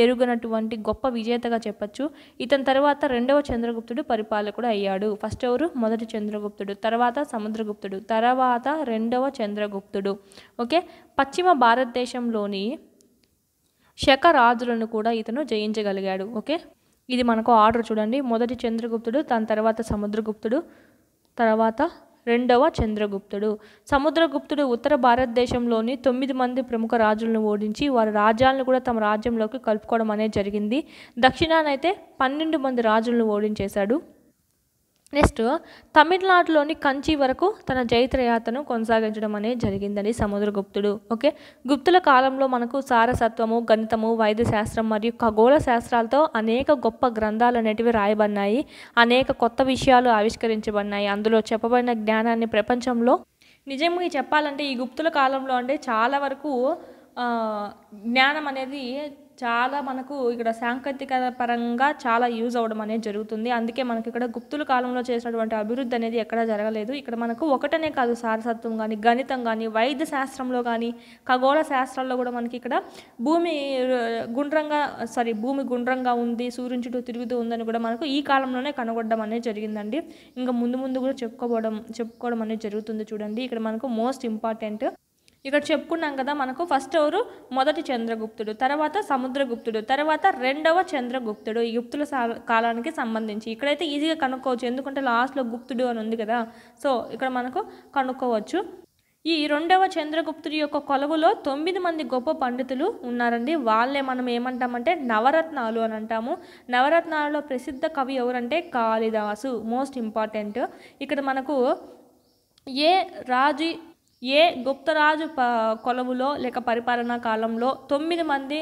ఎరుగనటువంటి గొప్ప విజేతగా చెప్పచ్చు ఇతని తర్వాత రెండవ చంద్రగుప్తుడు పరిపాలకుడు అయ్యాడు ఫస్ట్ ఎవరు మొదటి చంద్రగుప్తుడు తర్వాత సముద్రగుప్తుడు తర్వాత రెండవ చంద్రగుప్తుడు ఓకే పశ్చిమ భారతదేశంలోని శక రాజులను కూడా ఇతను జయించగలిగాడు ఓకే ఇది మనకు ఆర్డర్ చూడండి మొదటి చంద్రగుప్తుడు దాని తర్వాత సముద్రగుప్తుడు తర్వాత రెండవ చంద్రగుప్తుడు సముద్రగుప్తుడు ఉత్తర భారతదేశంలోని తొమ్మిది మంది ప్రముఖ రాజులను ఓడించి వారి రాజ్యాలను కూడా తమ రాజ్యంలోకి కలుపుకోవడం అనేది జరిగింది దక్షిణానైతే పన్నెండు మంది రాజులను ఓడించేశాడు నెక్స్ట్ తమిళనాడులోని కంచి వరకు తన జైత్రయాత్రను కొనసాగించడం అనేది జరిగిందని సముద్రగుప్తుడు ఓకే గుప్తుల కాలంలో మనకు సారసత్వము గణితము వైద్యశాస్త్రం మరియు ఖగోళ శాస్త్రాలతో అనేక గొప్ప గ్రంథాలు అనేటివి రాయబడినాయి అనేక కొత్త విషయాలు ఆవిష్కరించబడినాయి అందులో చెప్పబడిన జ్ఞానాన్ని ప్రపంచంలో నిజంగా చెప్పాలంటే ఈ గుప్తుల కాలంలో అంటే చాలా వరకు జ్ఞానం అనేది చాలా మనకు ఇక్కడ సాంకేతిక పరంగా చాలా యూజ్ అవ్వడం అనేది జరుగుతుంది అందుకే మనకి ఇక్కడ గుప్తుల కాలంలో చేసినటువంటి అభివృద్ధి అనేది ఎక్కడా జరగలేదు ఇక్కడ మనకు ఒకటనే కాదు సారసత్వం కానీ గణితం కానీ వైద్య శాస్త్రంలో కానీ ఖగోళ శాస్త్రాల్లో కూడా మనకి ఇక్కడ భూమి గుండ్రంగా సారీ భూమి గుండ్రంగా ఉంది సూర్యుని చుట్టూ తిరుగుతూ ఉందని కూడా మనకు ఈ కాలంలోనే కనుగొడడం అనేది జరిగిందండి ఇంకా ముందు ముందు కూడా చెప్పుకోవడం చెప్పుకోవడం అనేది జరుగుతుంది చూడండి ఇక్కడ మనకు మోస్ట్ ఇంపార్టెంట్ ఇక్కడ చెప్పుకున్నాం కదా మనకు ఫస్ట్ ఎవరు మొదటి చంద్రగుప్తుడు తర్వాత సముద్రగుప్తుడు తర్వాత రెండవ చంద్రగుప్తుడు గుప్తుల కాలానికి సంబంధించి ఇక్కడైతే ఈజీగా కనుక్కోవచ్చు ఎందుకంటే లాస్ట్లో గుప్తుడు అని ఉంది కదా సో ఇక్కడ మనకు కనుక్కోవచ్చు ఈ రెండవ చంద్రగుప్తుడి యొక్క కొలువులో తొమ్మిది మంది గొప్ప పండితులు ఉన్నారండి వాళ్ళే మనం ఏమంటామంటే నవరత్నాలు అని అంటాము నవరత్నాలలో ప్రసిద్ధ కవి ఎవరంటే కాళిదాసు మోస్ట్ ఇంపార్టెంట్ ఇక్కడ మనకు ఏ రాజు ఏ గుప్తరాజు ప కొలవులో లేక పరిపాలనా కాలంలో తొమ్మిది మంది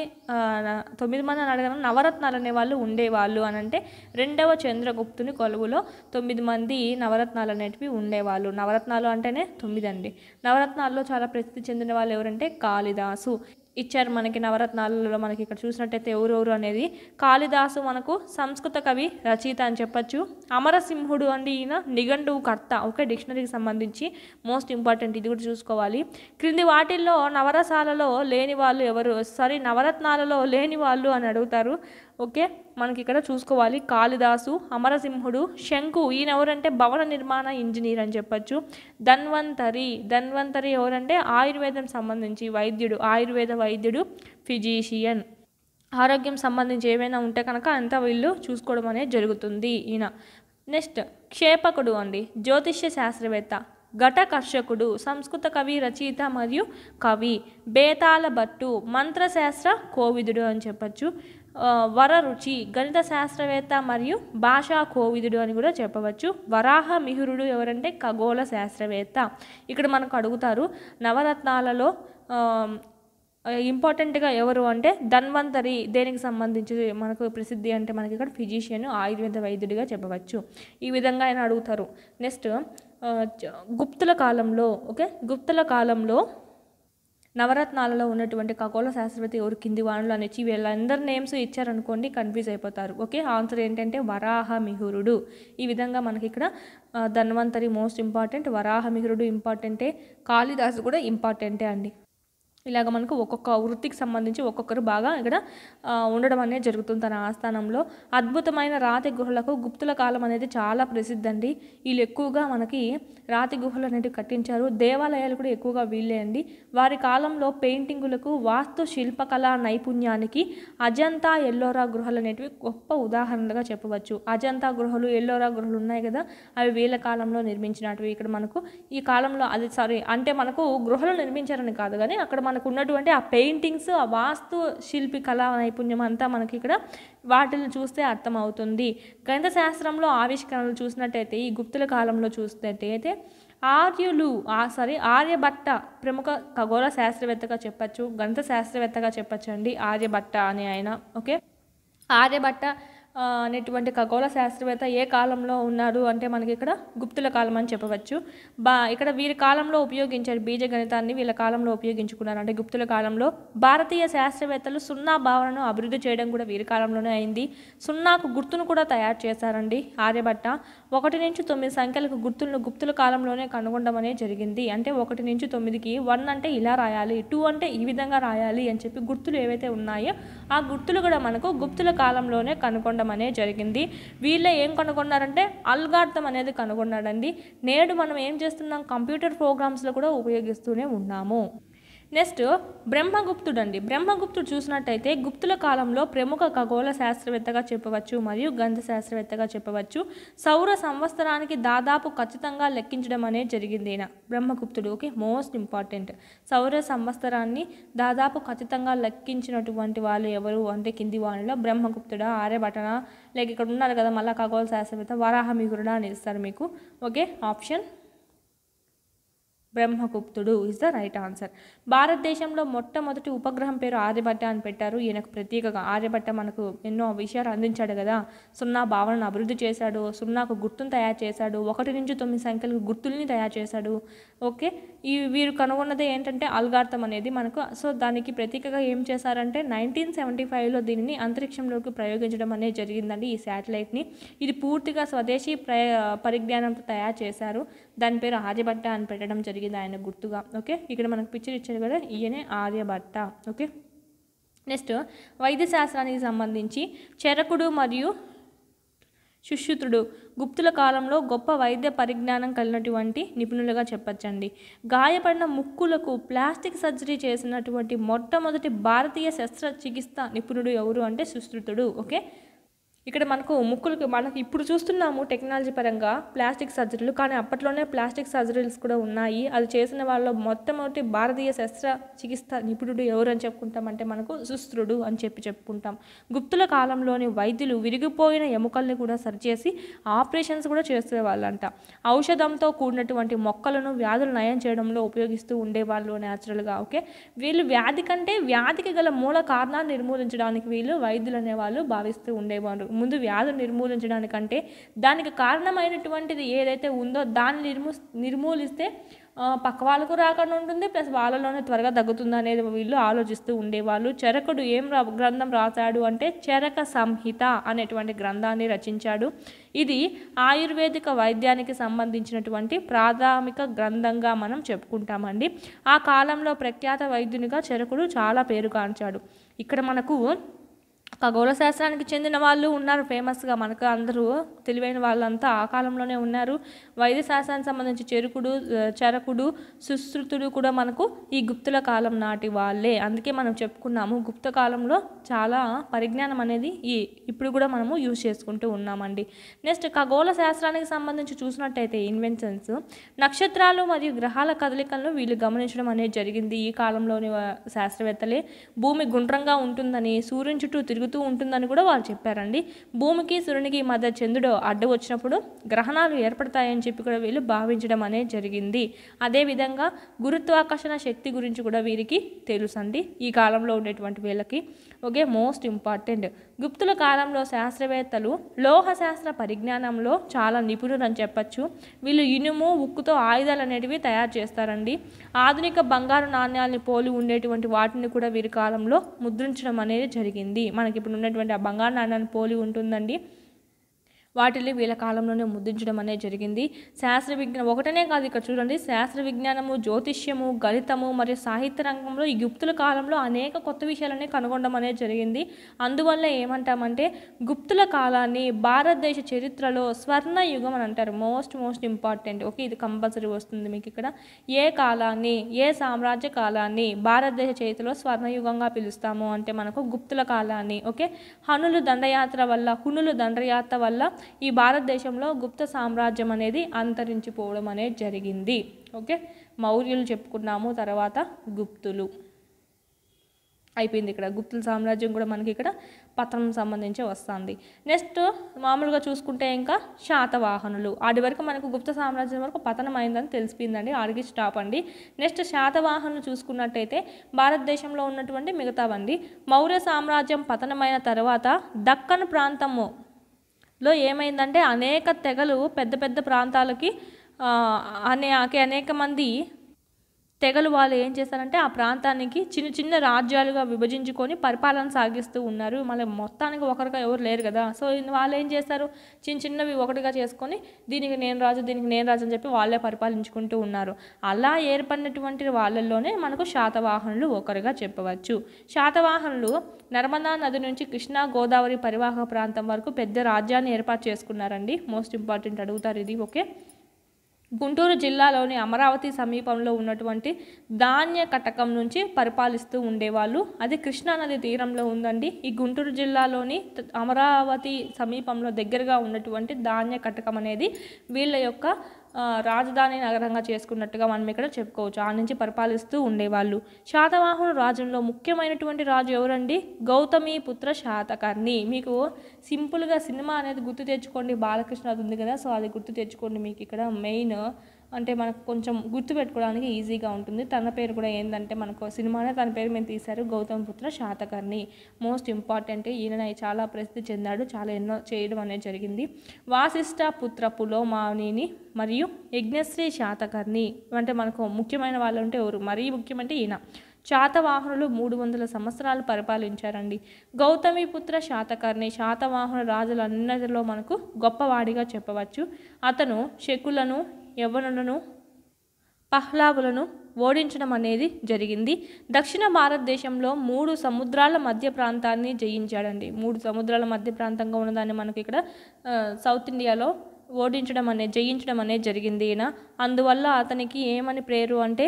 తొమ్మిది మంది అని అడగడం నవరత్నాలు అనేవాళ్ళు ఉండేవాళ్ళు అని అంటే రెండవ చంద్రగుప్తుని కొలువులో తొమ్మిది మంది నవరత్నాలు అనేటివి ఉండేవాళ్ళు నవరత్నాలు అంటేనే తొమ్మిది అండి నవరత్నాల్లో చాలా ప్రసిద్ధి చెందిన వాళ్ళు ఎవరంటే కాళిదాసు ఇచ్చారు మనకి నవరత్నాలలో మనకి ఇక్కడ చూసినట్టయితే ఎవరెవరు అనేది కాళిదాసు మనకు సంస్కృత కవి రచయిత అని చెప్పచ్చు అమరసింహుడు అండి ఈయన నిఘండు కర్త ఓకే డిక్షనరీకి సంబంధించి మోస్ట్ ఇంపార్టెంట్ ఇది కూడా చూసుకోవాలి క్రింది వాటిల్లో నవరసాలలో లేని వాళ్ళు ఎవరు సారీ నవరత్నాలలో లేని వాళ్ళు అని అడుగుతారు ఓకే మనకి ఇక్కడ చూసుకోవాలి కాళిదాసు అమరసింహుడు శంకు ఈయన ఎవరంటే భవన నిర్మాణ ఇంజనీర్ అని చెప్పొచ్చు ధన్వంతరి ధన్వంతరి ఎవరంటే ఆయుర్వేదం సంబంధించి వైద్యుడు ఆయుర్వేద వైద్యుడు ఫిజీషియన్ ఆరోగ్యం సంబంధించి ఏమైనా ఉంటే కనుక అంత వీళ్ళు చూసుకోవడం అనేది జరుగుతుంది ఈయన నెక్స్ట్ క్షేపకుడు అండి జ్యోతిష్య శాస్త్రవేత్త ఘటకర్షకుడు సంస్కృత కవి రచయిత మరియు కవి బేతాల భట్టు మంత్రశాస్త్ర కోవిదుడు అని చెప్పచ్చు వరరుచి గణిత శాస్త్రవేత్త మరియు భాషా కోవిదుడు అని కూడా చెప్పవచ్చు వరాహ మిహురుడు ఎవరంటే ఖగోళ శాస్త్రవేత్త ఇక్కడ మనకు అడుగుతారు నవరత్నాలలో ఇంపార్టెంట్గా ఎవరు అంటే ధన్వంతరి దేనికి సంబంధించి మనకు ప్రసిద్ధి అంటే మనకి ఇక్కడ ఫిజిషియన్ ఆయుర్వేద వైద్యుడిగా చెప్పవచ్చు ఈ విధంగా ఆయన అడుగుతారు నెక్స్ట్ గుప్తుల కాలంలో ఓకే గుప్తుల కాలంలో నవరత్నాలలో ఉన్నటువంటి ఖగోళ శాస్త్రవేత్త ఎవరు కింది వానులు అనేసి వీళ్ళందరి నేమ్స్ ఇచ్చారనుకోండి కన్ఫ్యూజ్ అయిపోతారు ఓకే ఆన్సర్ ఏంటంటే వరాహ మిహురుడు ఈ విధంగా మనకి ఇక్కడ ధన్వంతరి మోస్ట్ ఇంపార్టెంట్ వరాహ మిహురుడు ఇంపార్టెంటే కాళిదాసు కూడా ఇంపార్టెంటే అండి ఇలాగ మనకు ఒక్కొక్క వృత్తికి సంబంధించి ఒక్కొక్కరు బాగా ఇక్కడ ఉండడం అనేది జరుగుతుంది తన ఆస్థానంలో అద్భుతమైన రాతి గుహలకు గుప్తుల కాలం అనేది చాలా ప్రసిద్ధి అండి వీళ్ళు ఎక్కువగా మనకి రాతి గుహలు అనేవి కట్టించారు దేవాలయాలు కూడా ఎక్కువగా వీళ్ళే అండి వారి కాలంలో పెయింటింగులకు వాస్తు శిల్పకళ నైపుణ్యానికి అజంతా ఎల్లోరా గుహలు అనేటివి గొప్ప ఉదాహరణలుగా చెప్పవచ్చు అజంతా గుహలు ఎల్లోరా గృహలు ఉన్నాయి కదా అవి వీళ్ళ కాలంలో నిర్మించినట్టు ఇక్కడ మనకు ఈ కాలంలో అది సారీ అంటే మనకు గృహలు నిర్మించారని కాదు కానీ అక్కడ మనకు ఉన్నటువంటి ఆ పెయింటింగ్స్ ఆ వాస్తు శిల్పి కళా నైపుణ్యం అంతా మనకి ఇక్కడ వాటిని చూస్తే అర్థమవుతుంది గణిత శాస్త్రంలో ఆవిష్కరణలు చూసినట్టయితే ఈ గుప్తుల కాలంలో చూసినట్టయితే ఆర్యులు ఆ సారీ ఆర్యభట్ట ప్రముఖ ఖగోళ శాస్త్రవేత్తగా చెప్పచ్చు గణిత శాస్త్రవేత్తగా చెప్పచ్చు అండి ఆర్యభట్ట అని ఆయన ఓకే ఆర్యభట్ట అనేటువంటి ఖగోళ శాస్త్రవేత్త ఏ కాలంలో ఉన్నాడు అంటే మనకి ఇక్కడ గుప్తుల కాలం అని చెప్పవచ్చు బా ఇక్కడ వీరి కాలంలో ఉపయోగించారు బీజ గణితాన్ని వీళ్ళ కాలంలో ఉపయోగించుకున్నారు అంటే గుప్తుల కాలంలో భారతీయ శాస్త్రవేత్తలు సున్నా భావనను అభివృద్ధి చేయడం కూడా వీరి కాలంలోనే అయింది సున్నాకు గుర్తును కూడా తయారు చేశారండి ఆర్యభట్ట ఒకటి నుంచి తొమ్మిది సంఖ్యలకు గుర్తులను గుప్తుల కాలంలోనే కనుగొండమనే జరిగింది అంటే ఒకటి నుంచి తొమ్మిదికి వన్ అంటే ఇలా రాయాలి టూ అంటే ఈ విధంగా రాయాలి అని చెప్పి గుర్తులు ఏవైతే ఉన్నాయో ఆ గుర్తులు కూడా మనకు గుప్తుల కాలంలోనే కనుగొనడం కనుగొనడం అనేది జరిగింది వీళ్ళే ఏం కనుగొన్నారంటే అల్గార్థం అనేది కనుగొన్నాడండి నేడు మనం ఏం చేస్తున్నాం కంప్యూటర్ ప్రోగ్రామ్స్లో కూడా ఉపయోగిస్తూనే ఉన్నాము నెక్స్ట్ బ్రహ్మగుప్తుడు అండి బ్రహ్మగుప్తుడు చూసినట్టయితే గుప్తుల కాలంలో ప్రముఖ ఖగోళ శాస్త్రవేత్తగా చెప్పవచ్చు మరియు గంధ శాస్త్రవేత్తగా చెప్పవచ్చు సౌర సంవత్సరానికి దాదాపు ఖచ్చితంగా లెక్కించడం అనేది జరిగింది ఈయన బ్రహ్మగుప్తుడు ఓకే మోస్ట్ ఇంపార్టెంట్ సౌర సంవత్సరాన్ని దాదాపు ఖచ్చితంగా లెక్కించినటువంటి వాళ్ళు ఎవరు అంటే కింది వాళ్ళలో బ్రహ్మగుప్తుడు ఆర్యభటన లేక ఇక్కడ ఉన్నారు కదా మళ్ళీ ఖగోళ శాస్త్రవేత్త వరాహమిగురుడా అని ఇస్తారు మీకు okay option Brahmaguptudu is the right answer భారతదేశంలో మొట్టమొదటి ఉపగ్రహం పేరు ఆర్యభట్ట అని పెట్టారు ఈయనకు ప్రత్యేకగా ఆర్యభట్ట మనకు ఎన్నో విషయాలు అందించాడు కదా సున్నా భావనను అభివృద్ధి చేశాడు సున్నాకు గుర్తును తయారు చేశాడు ఒకటి నుంచి తొమ్మిది సంఖ్యలకు గుర్తుల్ని తయారు చేశాడు ఓకే ఈ వీరు కనుగొన్నది ఏంటంటే అల్గార్థం అనేది మనకు సో దానికి ప్రతీకగా ఏం చేశారంటే నైన్టీన్ సెవెంటీ ఫైవ్లో దీనిని అంతరిక్షంలోకి ప్రయోగించడం అనేది జరిగిందండి ఈ శాటిలైట్ని ఇది పూర్తిగా స్వదేశీ పరిజ్ఞానంతో తయారు చేశారు దాని పేరు ఆర్యభట్ట అని పెట్టడం జరిగింది ఆయన గుర్తుగా ఓకే ఇక్కడ మనకు పిక్చర్ ఇచ్చారు కదా ఈయనే ఆర్యభట్ట ఓకే నెక్స్ట్ వైద్యశాస్త్రానికి సంబంధించి చెరకుడు మరియు సుశ్రుతుడు గుప్తుల కాలంలో గొప్ప వైద్య పరిజ్ఞానం కలిగినటువంటి నిపుణులుగా చెప్పచ్చండి గాయపడిన ముక్కులకు ప్లాస్టిక్ సర్జరీ చేసినటువంటి మొట్టమొదటి భారతీయ శస్త్రచికిత్స నిపుణుడు ఎవరు అంటే సుశ్రుతుడు ఓకే ఇక్కడ మనకు ముక్కులు మనకు ఇప్పుడు చూస్తున్నాము టెక్నాలజీ పరంగా ప్లాస్టిక్ సర్జరీలు కానీ అప్పట్లోనే ప్లాస్టిక్ సర్జరీస్ కూడా ఉన్నాయి అది చేసిన వాళ్ళు మొట్టమొదటి భారతీయ శస్త్ర చికిత్స నిపుణుడు ఎవరు అని చెప్పుకుంటామంటే మనకు సుస్త్రుడు అని చెప్పి చెప్పుకుంటాం గుప్తుల కాలంలోని వైద్యులు విరిగిపోయిన ఎముకల్ని కూడా సరిచేసి ఆపరేషన్స్ కూడా చేసేవాళ్ళంట ఔషధంతో కూడినటువంటి మొక్కలను వ్యాధులు నయం చేయడంలో ఉపయోగిస్తూ ఉండేవాళ్ళు న్యాచురల్గా ఓకే వీళ్ళు వ్యాధి కంటే వ్యాధికి గల మూల కారణాన్ని నిర్మూలించడానికి వీళ్ళు వైద్యులు అనేవాళ్ళు భావిస్తూ ఉండేవారు ముందు వ్యాధులు నిర్మూలించడానికంటే దానికి కారణమైనటువంటిది ఏదైతే ఉందో దాన్ని నిర్మూ నిర్మూలిస్తే పక్క వాళ్ళకు రాకుండా ఉంటుంది ప్లస్ వాళ్ళలోనే త్వరగా తగ్గుతుంది అనేది వీళ్ళు ఆలోచిస్తూ ఉండేవాళ్ళు చెరకుడు ఏం గ్రంథం రాశాడు అంటే చెరక సంహిత అనేటువంటి గ్రంథాన్ని రచించాడు ఇది ఆయుర్వేదిక వైద్యానికి సంబంధించినటువంటి ప్రాథమిక గ్రంథంగా మనం చెప్పుకుంటామండి ఆ కాలంలో ప్రఖ్యాత వైద్యునిగా చెరకుడు చాలా పేరుగాంచాడు ఇక్కడ మనకు ఖగోళ శాస్త్రానికి చెందిన వాళ్ళు ఉన్నారు ఫేమస్గా మనకు అందరూ తెలివైన వాళ్ళంతా ఆ కాలంలోనే ఉన్నారు వైద్య శాస్త్రానికి సంబంధించి చెరుకుడు చరకుడు సుశ్రుతుడు కూడా మనకు ఈ గుప్తుల కాలం నాటి వాళ్ళే అందుకే మనం చెప్పుకున్నాము గుప్త కాలంలో చాలా పరిజ్ఞానం అనేది ఈ ఇప్పుడు కూడా మనము యూజ్ చేసుకుంటూ ఉన్నామండి నెక్స్ట్ ఖగోళ శాస్త్రానికి సంబంధించి చూసినట్టయితే ఇన్వెన్షన్స్ నక్షత్రాలు మరియు గ్రహాల కదలికలను వీళ్ళు గమనించడం అనేది జరిగింది ఈ కాలంలోని శాస్త్రవేత్తలే భూమి గుండ్రంగా ఉంటుందని సూర్యుని చుట్టూ తిరుగుతూ ఉంటుందని కూడా వాళ్ళు చెప్పారండి భూమికి సూర్యునికి మధ్య చంద్రుడు అడ్డు వచ్చినప్పుడు గ్రహణాలు ఏర్పడతాయని చెప్పి కూడా వీళ్ళు భావించడం అనేది జరిగింది అదేవిధంగా గురుత్వాకర్షణ శక్తి గురించి కూడా వీరికి తెలుసండి ఈ కాలంలో ఉండేటువంటి వీళ్ళకి ఓకే మోస్ట్ ఇంపార్టెంట్ గుప్తుల కాలంలో శాస్త్రవేత్తలు లోహశాస్త్ర పరిజ్ఞానంలో చాలా నిపుణులు అని చెప్పచ్చు వీళ్ళు ఇనుము ఉక్కుతో ఆయుధాలు అనేటివి తయారు చేస్తారండి ఆధునిక బంగారు నాణ్యాలని పోలి ఉండేటువంటి వాటిని కూడా వీరి కాలంలో ముద్రించడం అనేది జరిగింది మనకి ఇప్పుడు ఉన్నటువంటి ఆ బంగారు నాణ్యాన్ని పోలి ఉంటుందండి వాటిని వీళ్ళ కాలంలోనే ముద్రించడం అనేది జరిగింది శాస్త్ర విజ్ఞానం ఒకటనే కాదు ఇక్కడ చూడండి శాస్త్ర విజ్ఞానము జ్యోతిష్యము గణితము మరియు సాహిత్య రంగంలో ఈ గుప్తుల కాలంలో అనేక కొత్త విషయాలని కనుగొనడం అనేది జరిగింది అందువల్ల ఏమంటామంటే గుప్తుల కాలాన్ని భారతదేశ చరిత్రలో స్వర్ణ యుగం అని అంటారు మోస్ట్ మోస్ట్ ఇంపార్టెంట్ ఓకే ఇది కంపల్సరీ వస్తుంది మీకు ఇక్కడ ఏ కాలాన్ని ఏ సామ్రాజ్య కాలాన్ని భారతదేశ చరిత్రలో స్వర్ణయుగంగా పిలుస్తాము అంటే మనకు గుప్తుల కాలాన్ని ఓకే హనులు దండయాత్ర వల్ల హునులు దండయాత్ర వల్ల ఈ భారతదేశంలో గుప్త సామ్రాజ్యం అనేది అంతరించిపోవడం అనేది జరిగింది ఓకే మౌర్యులు చెప్పుకున్నాము తర్వాత గుప్తులు అయిపోయింది ఇక్కడ గుప్తుల సామ్రాజ్యం కూడా మనకి ఇక్కడ పత్రం సంబంధించి వస్తుంది నెక్స్ట్ మామూలుగా చూసుకుంటే ఇంకా శాతవాహనులు ఆడి వరకు మనకు గుప్త సామ్రాజ్యం వరకు పతనం అయిందని తెలిసిపోయిందండి ఆడికి స్టాప్ అండి నెక్స్ట్ శాతవాహనులు చూసుకున్నట్టయితే భారతదేశంలో ఉన్నటువంటి మిగతావండి మౌర్య సామ్రాజ్యం పతనమైన తర్వాత దక్కన్ ప్రాంతము లో ఏమైందంటే అనేక తెగలు పెద్ద పెద్ద ప్రాంతాలకి అనే అనేక మంది తెగలు వాళ్ళు ఏం చేశారంటే ఆ ప్రాంతానికి చిన్న చిన్న రాజ్యాలుగా విభజించుకొని పరిపాలన సాగిస్తూ ఉన్నారు మళ్ళీ మొత్తానికి ఒకరిగా ఎవరు లేరు కదా సో వాళ్ళు ఏం చేస్తారు చిన్న చిన్నవి ఒకటిగా చేసుకొని దీనికి నేను రాజు దీనికి నేను రాజు అని చెప్పి వాళ్ళే పరిపాలించుకుంటూ ఉన్నారు అలా ఏర్పడినటువంటి వాళ్ళల్లోనే మనకు శాతవాహనులు ఒకరుగా చెప్పవచ్చు శాతవాహనులు నర్మదా నది నుంచి కృష్ణా గోదావరి పరివాహక ప్రాంతం వరకు పెద్ద రాజ్యాన్ని ఏర్పాటు చేసుకున్నారండి మోస్ట్ ఇంపార్టెంట్ అడుగుతారు ఇది ఓకే గుంటూరు జిల్లాలోని అమరావతి సమీపంలో ఉన్నటువంటి ధాన్య కటకం నుంచి పరిపాలిస్తూ ఉండేవాళ్ళు అది కృష్ణానది తీరంలో ఉందండి ఈ గుంటూరు జిల్లాలోని అమరావతి సమీపంలో దగ్గరగా ఉన్నటువంటి ధాన్య కటకం అనేది వీళ్ళ యొక్క రాజధాని నగరంగా చేసుకున్నట్టుగా మనం ఇక్కడ చెప్పుకోవచ్చు ఆ నుంచి పరిపాలిస్తూ ఉండేవాళ్ళు శాతవాహన రాజ్యంలో ముఖ్యమైనటువంటి రాజు ఎవరండి గౌతమి పుత్ర శాతకర్ణి మీకు సింపుల్గా సినిమా అనేది గుర్తు తెచ్చుకోండి బాలకృష్ణ అది ఉంది కదా సో అది గుర్తు తెచ్చుకోండి మీకు ఇక్కడ మెయిన్ అంటే మనకు కొంచెం గుర్తుపెట్టుకోవడానికి ఈజీగా ఉంటుంది తన పేరు కూడా ఏంటంటే మనకు సినిమానే తన పేరు మేము తీశారు గౌతమ్ పుత్ర శాతకర్ణి మోస్ట్ ఇంపార్టెంట్ ఈయన చాలా ప్రసిద్ధి చెందాడు చాలా ఎన్నో చేయడం అనేది జరిగింది వాసిష్ట పుత్ర పులోమానిని మరియు యజ్ఞశ్రీ శాతకర్ణి అంటే మనకు ముఖ్యమైన వాళ్ళు ఉంటే ఎవరు మరీ ముఖ్యమంటే ఈయన శాతవాహనులు మూడు వందల సంవత్సరాలు పరిపాలించారండి గౌతమిపుత్ర శాతకర్ణి శాతవాహన రాజులన్నిటిలో మనకు గొప్పవాడిగా చెప్పవచ్చు అతను శకులను యవ్వనులను పహ్లావులను ఓడించడం అనేది జరిగింది దక్షిణ భారతదేశంలో మూడు సముద్రాల మధ్య ప్రాంతాన్ని జయించాడండి మూడు సముద్రాల మధ్య ప్రాంతంగా ఉన్నదాన్ని మనకి ఇక్కడ సౌత్ ఇండియాలో ఓడించడం అనేది జయించడం అనేది జరిగింది ఈయన అందువల్ల అతనికి ఏమని పేరు అంటే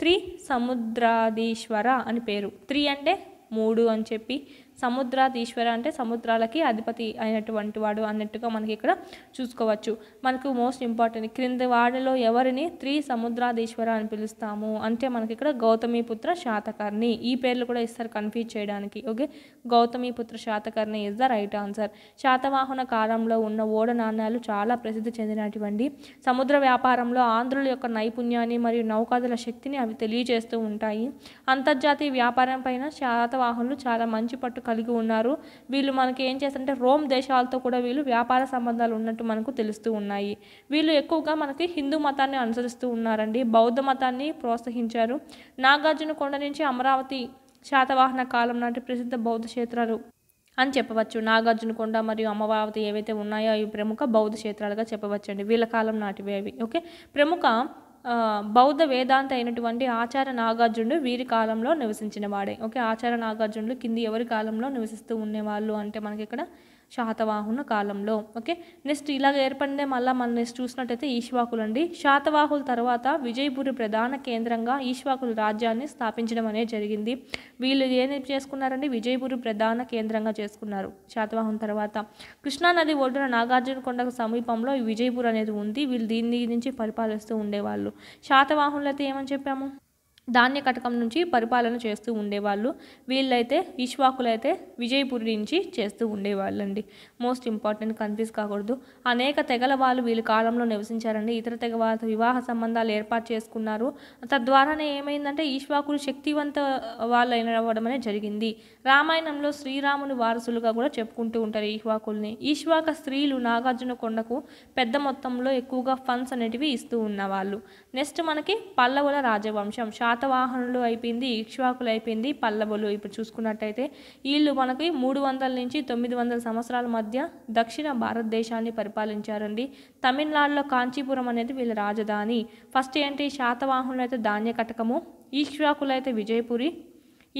త్రి సముద్రాధీశ్వర అని పేరు త్రి అంటే మూడు అని చెప్పి సముద్రాధీశ్వర అంటే సముద్రాలకి అధిపతి అయినటువంటి వాడు అన్నట్టుగా మనకి ఇక్కడ చూసుకోవచ్చు మనకు మోస్ట్ ఇంపార్టెంట్ క్రింద వాడిలో ఎవరిని త్రీ సముద్రాధీశ్వర అని పిలుస్తాము అంటే మనకి ఇక్కడ గౌతమిపుత్ర శాతకర్ణి ఈ పేర్లు కూడా ఇస్తారు కన్ఫ్యూజ్ చేయడానికి okay Gautamiputra Satakarni is the right answer Satavahana కాలంలో ఉన్న ఓడ నాణ్యాలు చాలా ప్రసిద్ధి చెందినటువంటి సముద్ర వ్యాపారంలో ఆంధ్రుల యొక్క నైపుణ్యాన్ని మరియు నౌకాదుల శక్తిని అవి తెలియజేస్తూ ఉంటాయి అంతర్జాతీయ వ్యాపారం పైన శాతవాహనులు చాలా మంచి పట్టు కలిగి ఉన్నారు వీళ్ళు మనకి ఏం చేస్తారంటే రోమ్ దేశాలతో కూడా వీళ్ళు వ్యాపార సంబంధాలు ఉన్నట్టు మనకు తెలుస్తూ ఉన్నాయి వీళ్ళు ఎక్కువగా మనకి హిందూ మతాన్ని అనుసరిస్తూ ఉన్నారండి బౌద్ధ మతాన్ని ప్రోత్సహించారు నాగార్జున కొండ నుంచి అమరావతి శాతవాహన కాలం నాటి ప్రసిద్ధ బౌద్ధ క్షేత్రాలు అని చెప్పవచ్చు నాగార్జునకొండ మరియు అమరావతి ఏవైతే ఉన్నాయో అవి ప్రముఖ బౌద్ధ క్షేత్రాలుగా చెప్పవచ్చండి వీళ్ళ కాలం నాటివి అవి ఓకే ప్రముఖ బౌద్ధ వేదాంత అయినటువంటి ఆచార నాగార్జునుడు వీరి కాలంలో నివసించిన వాడే ఓకే ఆచార నాగార్జునుడు కింది ఎవరి కాలంలో నివసిస్తూ ఉండేవాళ్ళు అంటే మనకి ఇక్కడ శాతవాహున కాలంలో ఓకే నెక్స్ట్ ఇలాగ ఏర్పడిందే మళ్ళీ మనం నెక్స్ట్ చూసినట్టయితే ఈశ్వాకులు అండి శాతవాహుల తర్వాత విజయపురి ప్రధాన కేంద్రంగా ఈశ్వాకుల రాజ్యాన్ని స్థాపించడం అనేది జరిగింది వీళ్ళు ఏం చేసుకున్నారండి విజయపురి ప్రధాన కేంద్రంగా చేసుకున్నారు శాతవాహన తర్వాత కృష్ణానది ఒడ్డున నాగార్జున కొండకు సమీపంలో విజయపూర్ అనేది ఉంది వీళ్ళు దీని నుంచి పరిపాలిస్తూ ఉండేవాళ్ళు అయితే ఏమని చెప్పాము ధాన్య కటకం నుంచి పరిపాలన చేస్తూ ఉండేవాళ్ళు వీళ్ళైతే ఇష్వాకులైతే విజయపురి నుంచి చేస్తూ ఉండేవాళ్ళండి మోస్ట్ ఇంపార్టెంట్ కన్ఫ్యూజ్ కాకూడదు అనేక తెగల వాళ్ళు వీళ్ళ కాలంలో నివసించారండి ఇతర తెగ వాళ్ళతో వివాహ సంబంధాలు ఏర్పాటు చేసుకున్నారు తద్వారానే ఏమైందంటే ఈశ్వాకులు శక్తివంత వాళ్ళు అయినవడం జరిగింది రామాయణంలో శ్రీరాముని వారసులుగా కూడా చెప్పుకుంటూ ఉంటారు ఈశ్వాకుల్ని ఈశ్వాక స్త్రీలు నాగార్జున కొండకు పెద్ద మొత్తంలో ఎక్కువగా ఫండ్స్ అనేటివి ఇస్తూ ఉన్నవాళ్ళు నెక్స్ట్ మనకి పల్లవుల రాజవంశం శాతవాహనులు అయిపోయింది ఇక్ష్వాకులు అయిపోయింది పల్లవులు ఇప్పుడు చూసుకున్నట్టయితే వీళ్ళు మనకి మూడు వందల నుంచి తొమ్మిది వందల సంవత్సరాల మధ్య దక్షిణ భారతదేశాన్ని పరిపాలించారండి తమిళనాడులో కాంచీపురం అనేది వీళ్ళ రాజధాని ఫస్ట్ ఏంటి శాతవాహనులు అయితే ధాన్య కటకము ఈక్ష్వాకులు అయితే విజయపురి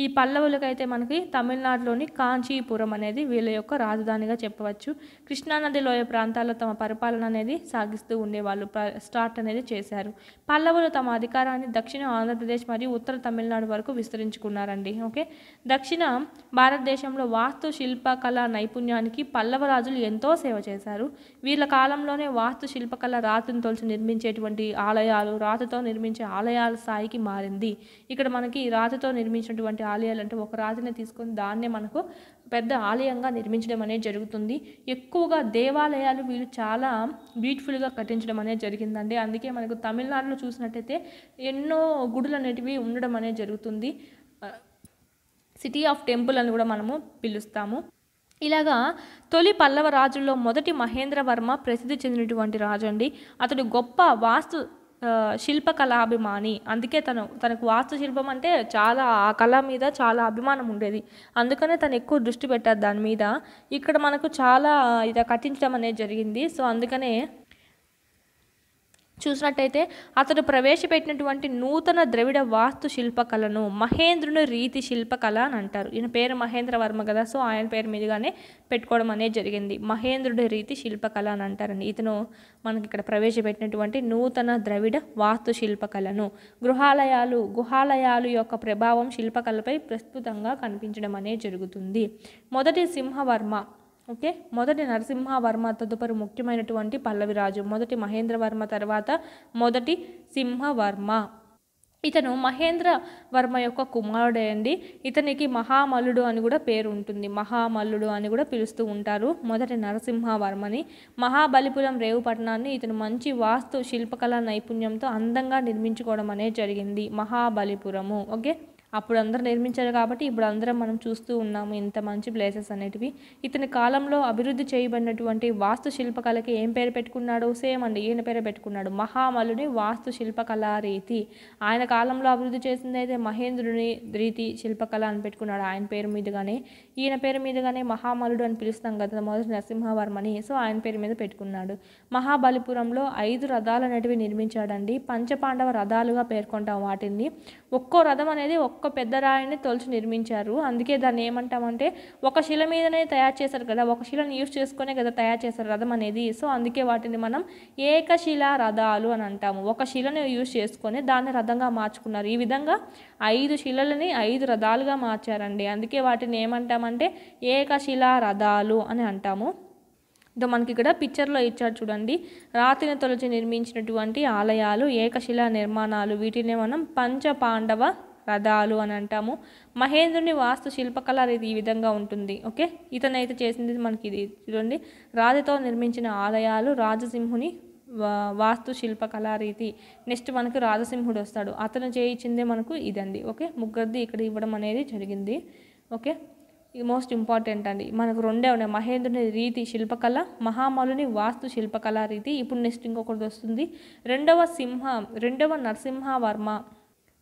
ఈ పల్లవులకైతే మనకి తమిళనాడులోని కాంచీపురం అనేది వీళ్ళ యొక్క రాజధానిగా చెప్పవచ్చు కృష్ణానది లోయ ప్రాంతాల్లో తమ పరిపాలన అనేది సాగిస్తూ ఉండేవాళ్ళు స్టార్ట్ అనేది చేశారు పల్లవులు తమ అధికారాన్ని దక్షిణ ఆంధ్రప్రదేశ్ మరియు ఉత్తర తమిళనాడు వరకు విస్తరించుకున్నారండి ఓకే దక్షిణ భారతదేశంలో వాస్తు శిల్పకళ నైపుణ్యానికి పల్లవ రాజులు ఎంతో సేవ చేశారు వీళ్ళ కాలంలోనే వాస్తు శిల్పకళ రాతిని తోల్చి నిర్మించేటువంటి ఆలయాలు రాతితో నిర్మించే ఆలయాల స్థాయికి మారింది ఇక్కడ మనకి రాతితో నిర్మించినటువంటి ఆలయాలు అంటే ఒక రాజుని తీసుకొని దాన్నే మనకు పెద్ద ఆలయంగా నిర్మించడం అనేది జరుగుతుంది ఎక్కువగా దేవాలయాలు వీళ్ళు చాలా బ్యూటిఫుల్గా కట్టించడం అనేది జరిగిందండి అందుకే మనకు తమిళనాడులో చూసినట్టయితే ఎన్నో గుడులు అనేటివి ఉండడం అనేది జరుగుతుంది సిటీ ఆఫ్ టెంపుల్ అని కూడా మనము పిలుస్తాము ఇలాగా తొలి పల్లవ రాజుల్లో మొదటి మహేంద్రవర్మ ప్రసిద్ధి చెందినటువంటి రాజు అండి అతడు గొప్ప వాస్తు శిల్పకళాభిమాని అందుకే తను తనకు వాస్తుశిల్పం అంటే చాలా ఆ కళ మీద చాలా అభిమానం ఉండేది అందుకనే తను ఎక్కువ దృష్టి పెట్టారు దాని మీద ఇక్కడ మనకు చాలా ఇది కట్టించడం అనేది జరిగింది సో అందుకనే చూసినట్టయితే అతడు ప్రవేశపెట్టినటువంటి నూతన ద్రవిడ వాస్తు శిల్పకళను మహేంద్రుని రీతి శిల్పకళ అని అంటారు ఈయన పేరు మహేంద్ర వర్మ కదా సో ఆయన పేరు మీదుగానే పెట్టుకోవడం అనేది జరిగింది మహేంద్రుడి రీతి శిల్పకళ అని అంటారండి ఇతను మనకి ఇక్కడ ప్రవేశపెట్టినటువంటి నూతన ద్రవిడ వాస్తు శిల్పకళను గృహాలయాలు గుహాలయాలు యొక్క ప్రభావం శిల్పకళపై ప్రస్తుతంగా కనిపించడం అనేది జరుగుతుంది మొదటి సింహవర్మ ఓకే మొదటి నరసింహవర్మ తదుపరి ముఖ్యమైనటువంటి పల్లవిరాజు మొదటి మహేంద్రవర్మ తర్వాత మొదటి సింహవర్మ ఇతను మహేంద్ర వర్మ యొక్క కుమారుడే అండి ఇతనికి మహామల్లుడు అని కూడా పేరు ఉంటుంది మహామల్లుడు అని కూడా పిలుస్తూ ఉంటారు మొదటి నరసింహవర్మని మహాబలిపురం రేవు పట్టణాన్ని ఇతను మంచి వాస్తు శిల్పకళా నైపుణ్యంతో అందంగా నిర్మించుకోవడం అనేది జరిగింది మహాబలిపురము ఓకే అప్పుడు అందరూ నిర్మించారు కాబట్టి ఇప్పుడు అందరం మనం చూస్తూ ఉన్నాము ఇంత మంచి ప్లేసెస్ అనేటివి ఇతని కాలంలో అభివృద్ధి చేయబడినటువంటి వాస్తు శిల్పకళకి ఏం పేరు పెట్టుకున్నాడు సేమ్ అండి ఈయన పేరు పెట్టుకున్నాడు మహామలుని వాస్తు శిల్పకళా రీతి ఆయన కాలంలో అభివృద్ధి చేసింది అయితే మహేంద్రుని రీతి శిల్పకళ అని పెట్టుకున్నాడు ఆయన పేరు మీదుగానే ఈయన పేరు మీదుగానే మహామలుడు అని పిలుస్తాం కదా మొదటి నరసింహవర్మని సో ఆయన పేరు మీద పెట్టుకున్నాడు మహాబలిపురంలో ఐదు రథాలు అనేటివి నిర్మించాడండి పంచపాండవ రథాలుగా పేర్కొంటాం వాటిని ఒక్కో రథం అనేది ఒక్క ఒక పెద్ద రాయిని తొలిచి నిర్మించారు అందుకే దాన్ని ఏమంటామంటే ఒక శిల మీదనే తయారు చేశారు కదా ఒక శిలని యూజ్ చేసుకునే కదా తయారు చేశారు రథం అనేది సో అందుకే వాటిని మనం ఏకశిలా రథాలు అని అంటాము ఒక శిలను యూజ్ చేసుకొని దాన్ని రథంగా మార్చుకున్నారు ఈ విధంగా ఐదు శిలలని ఐదు రథాలుగా మార్చారండి అందుకే వాటిని ఏమంటామంటే ఏకశిలా రథాలు అని అంటాము ఇదో మనకి ఇక్కడ పిక్చర్లో ఇచ్చారు చూడండి రాతిని తొలచి నిర్మించినటువంటి ఆలయాలు ఏకశిలా నిర్మాణాలు వీటినే మనం పంచ పాండవ రథాలు అని అంటాము మహేంద్రుని వాస్తు శిల్పకళ అనేది ఈ విధంగా ఉంటుంది ఓకే ఇతనైతే చేసింది మనకి ఇది చూడండి రాజుతో నిర్మించిన ఆలయాలు రాజసింహుని వాస్తు శిల్పకళా రీతి నెక్స్ట్ మనకు రాజసింహుడు వస్తాడు అతను చేయించిందే మనకు ఇదండి ఓకే ముగ్గురిది ఇక్కడ ఇవ్వడం అనేది జరిగింది ఓకే మోస్ట్ ఇంపార్టెంట్ అండి మనకు రెండే ఉన్నాయి మహేంద్రుని రీతి శిల్పకళ మహామలుని వాస్తు శిల్పకళా రీతి ఇప్పుడు నెక్స్ట్ ఇంకొకటి వస్తుంది రెండవ సింహ రెండవ నరసింహవర్మ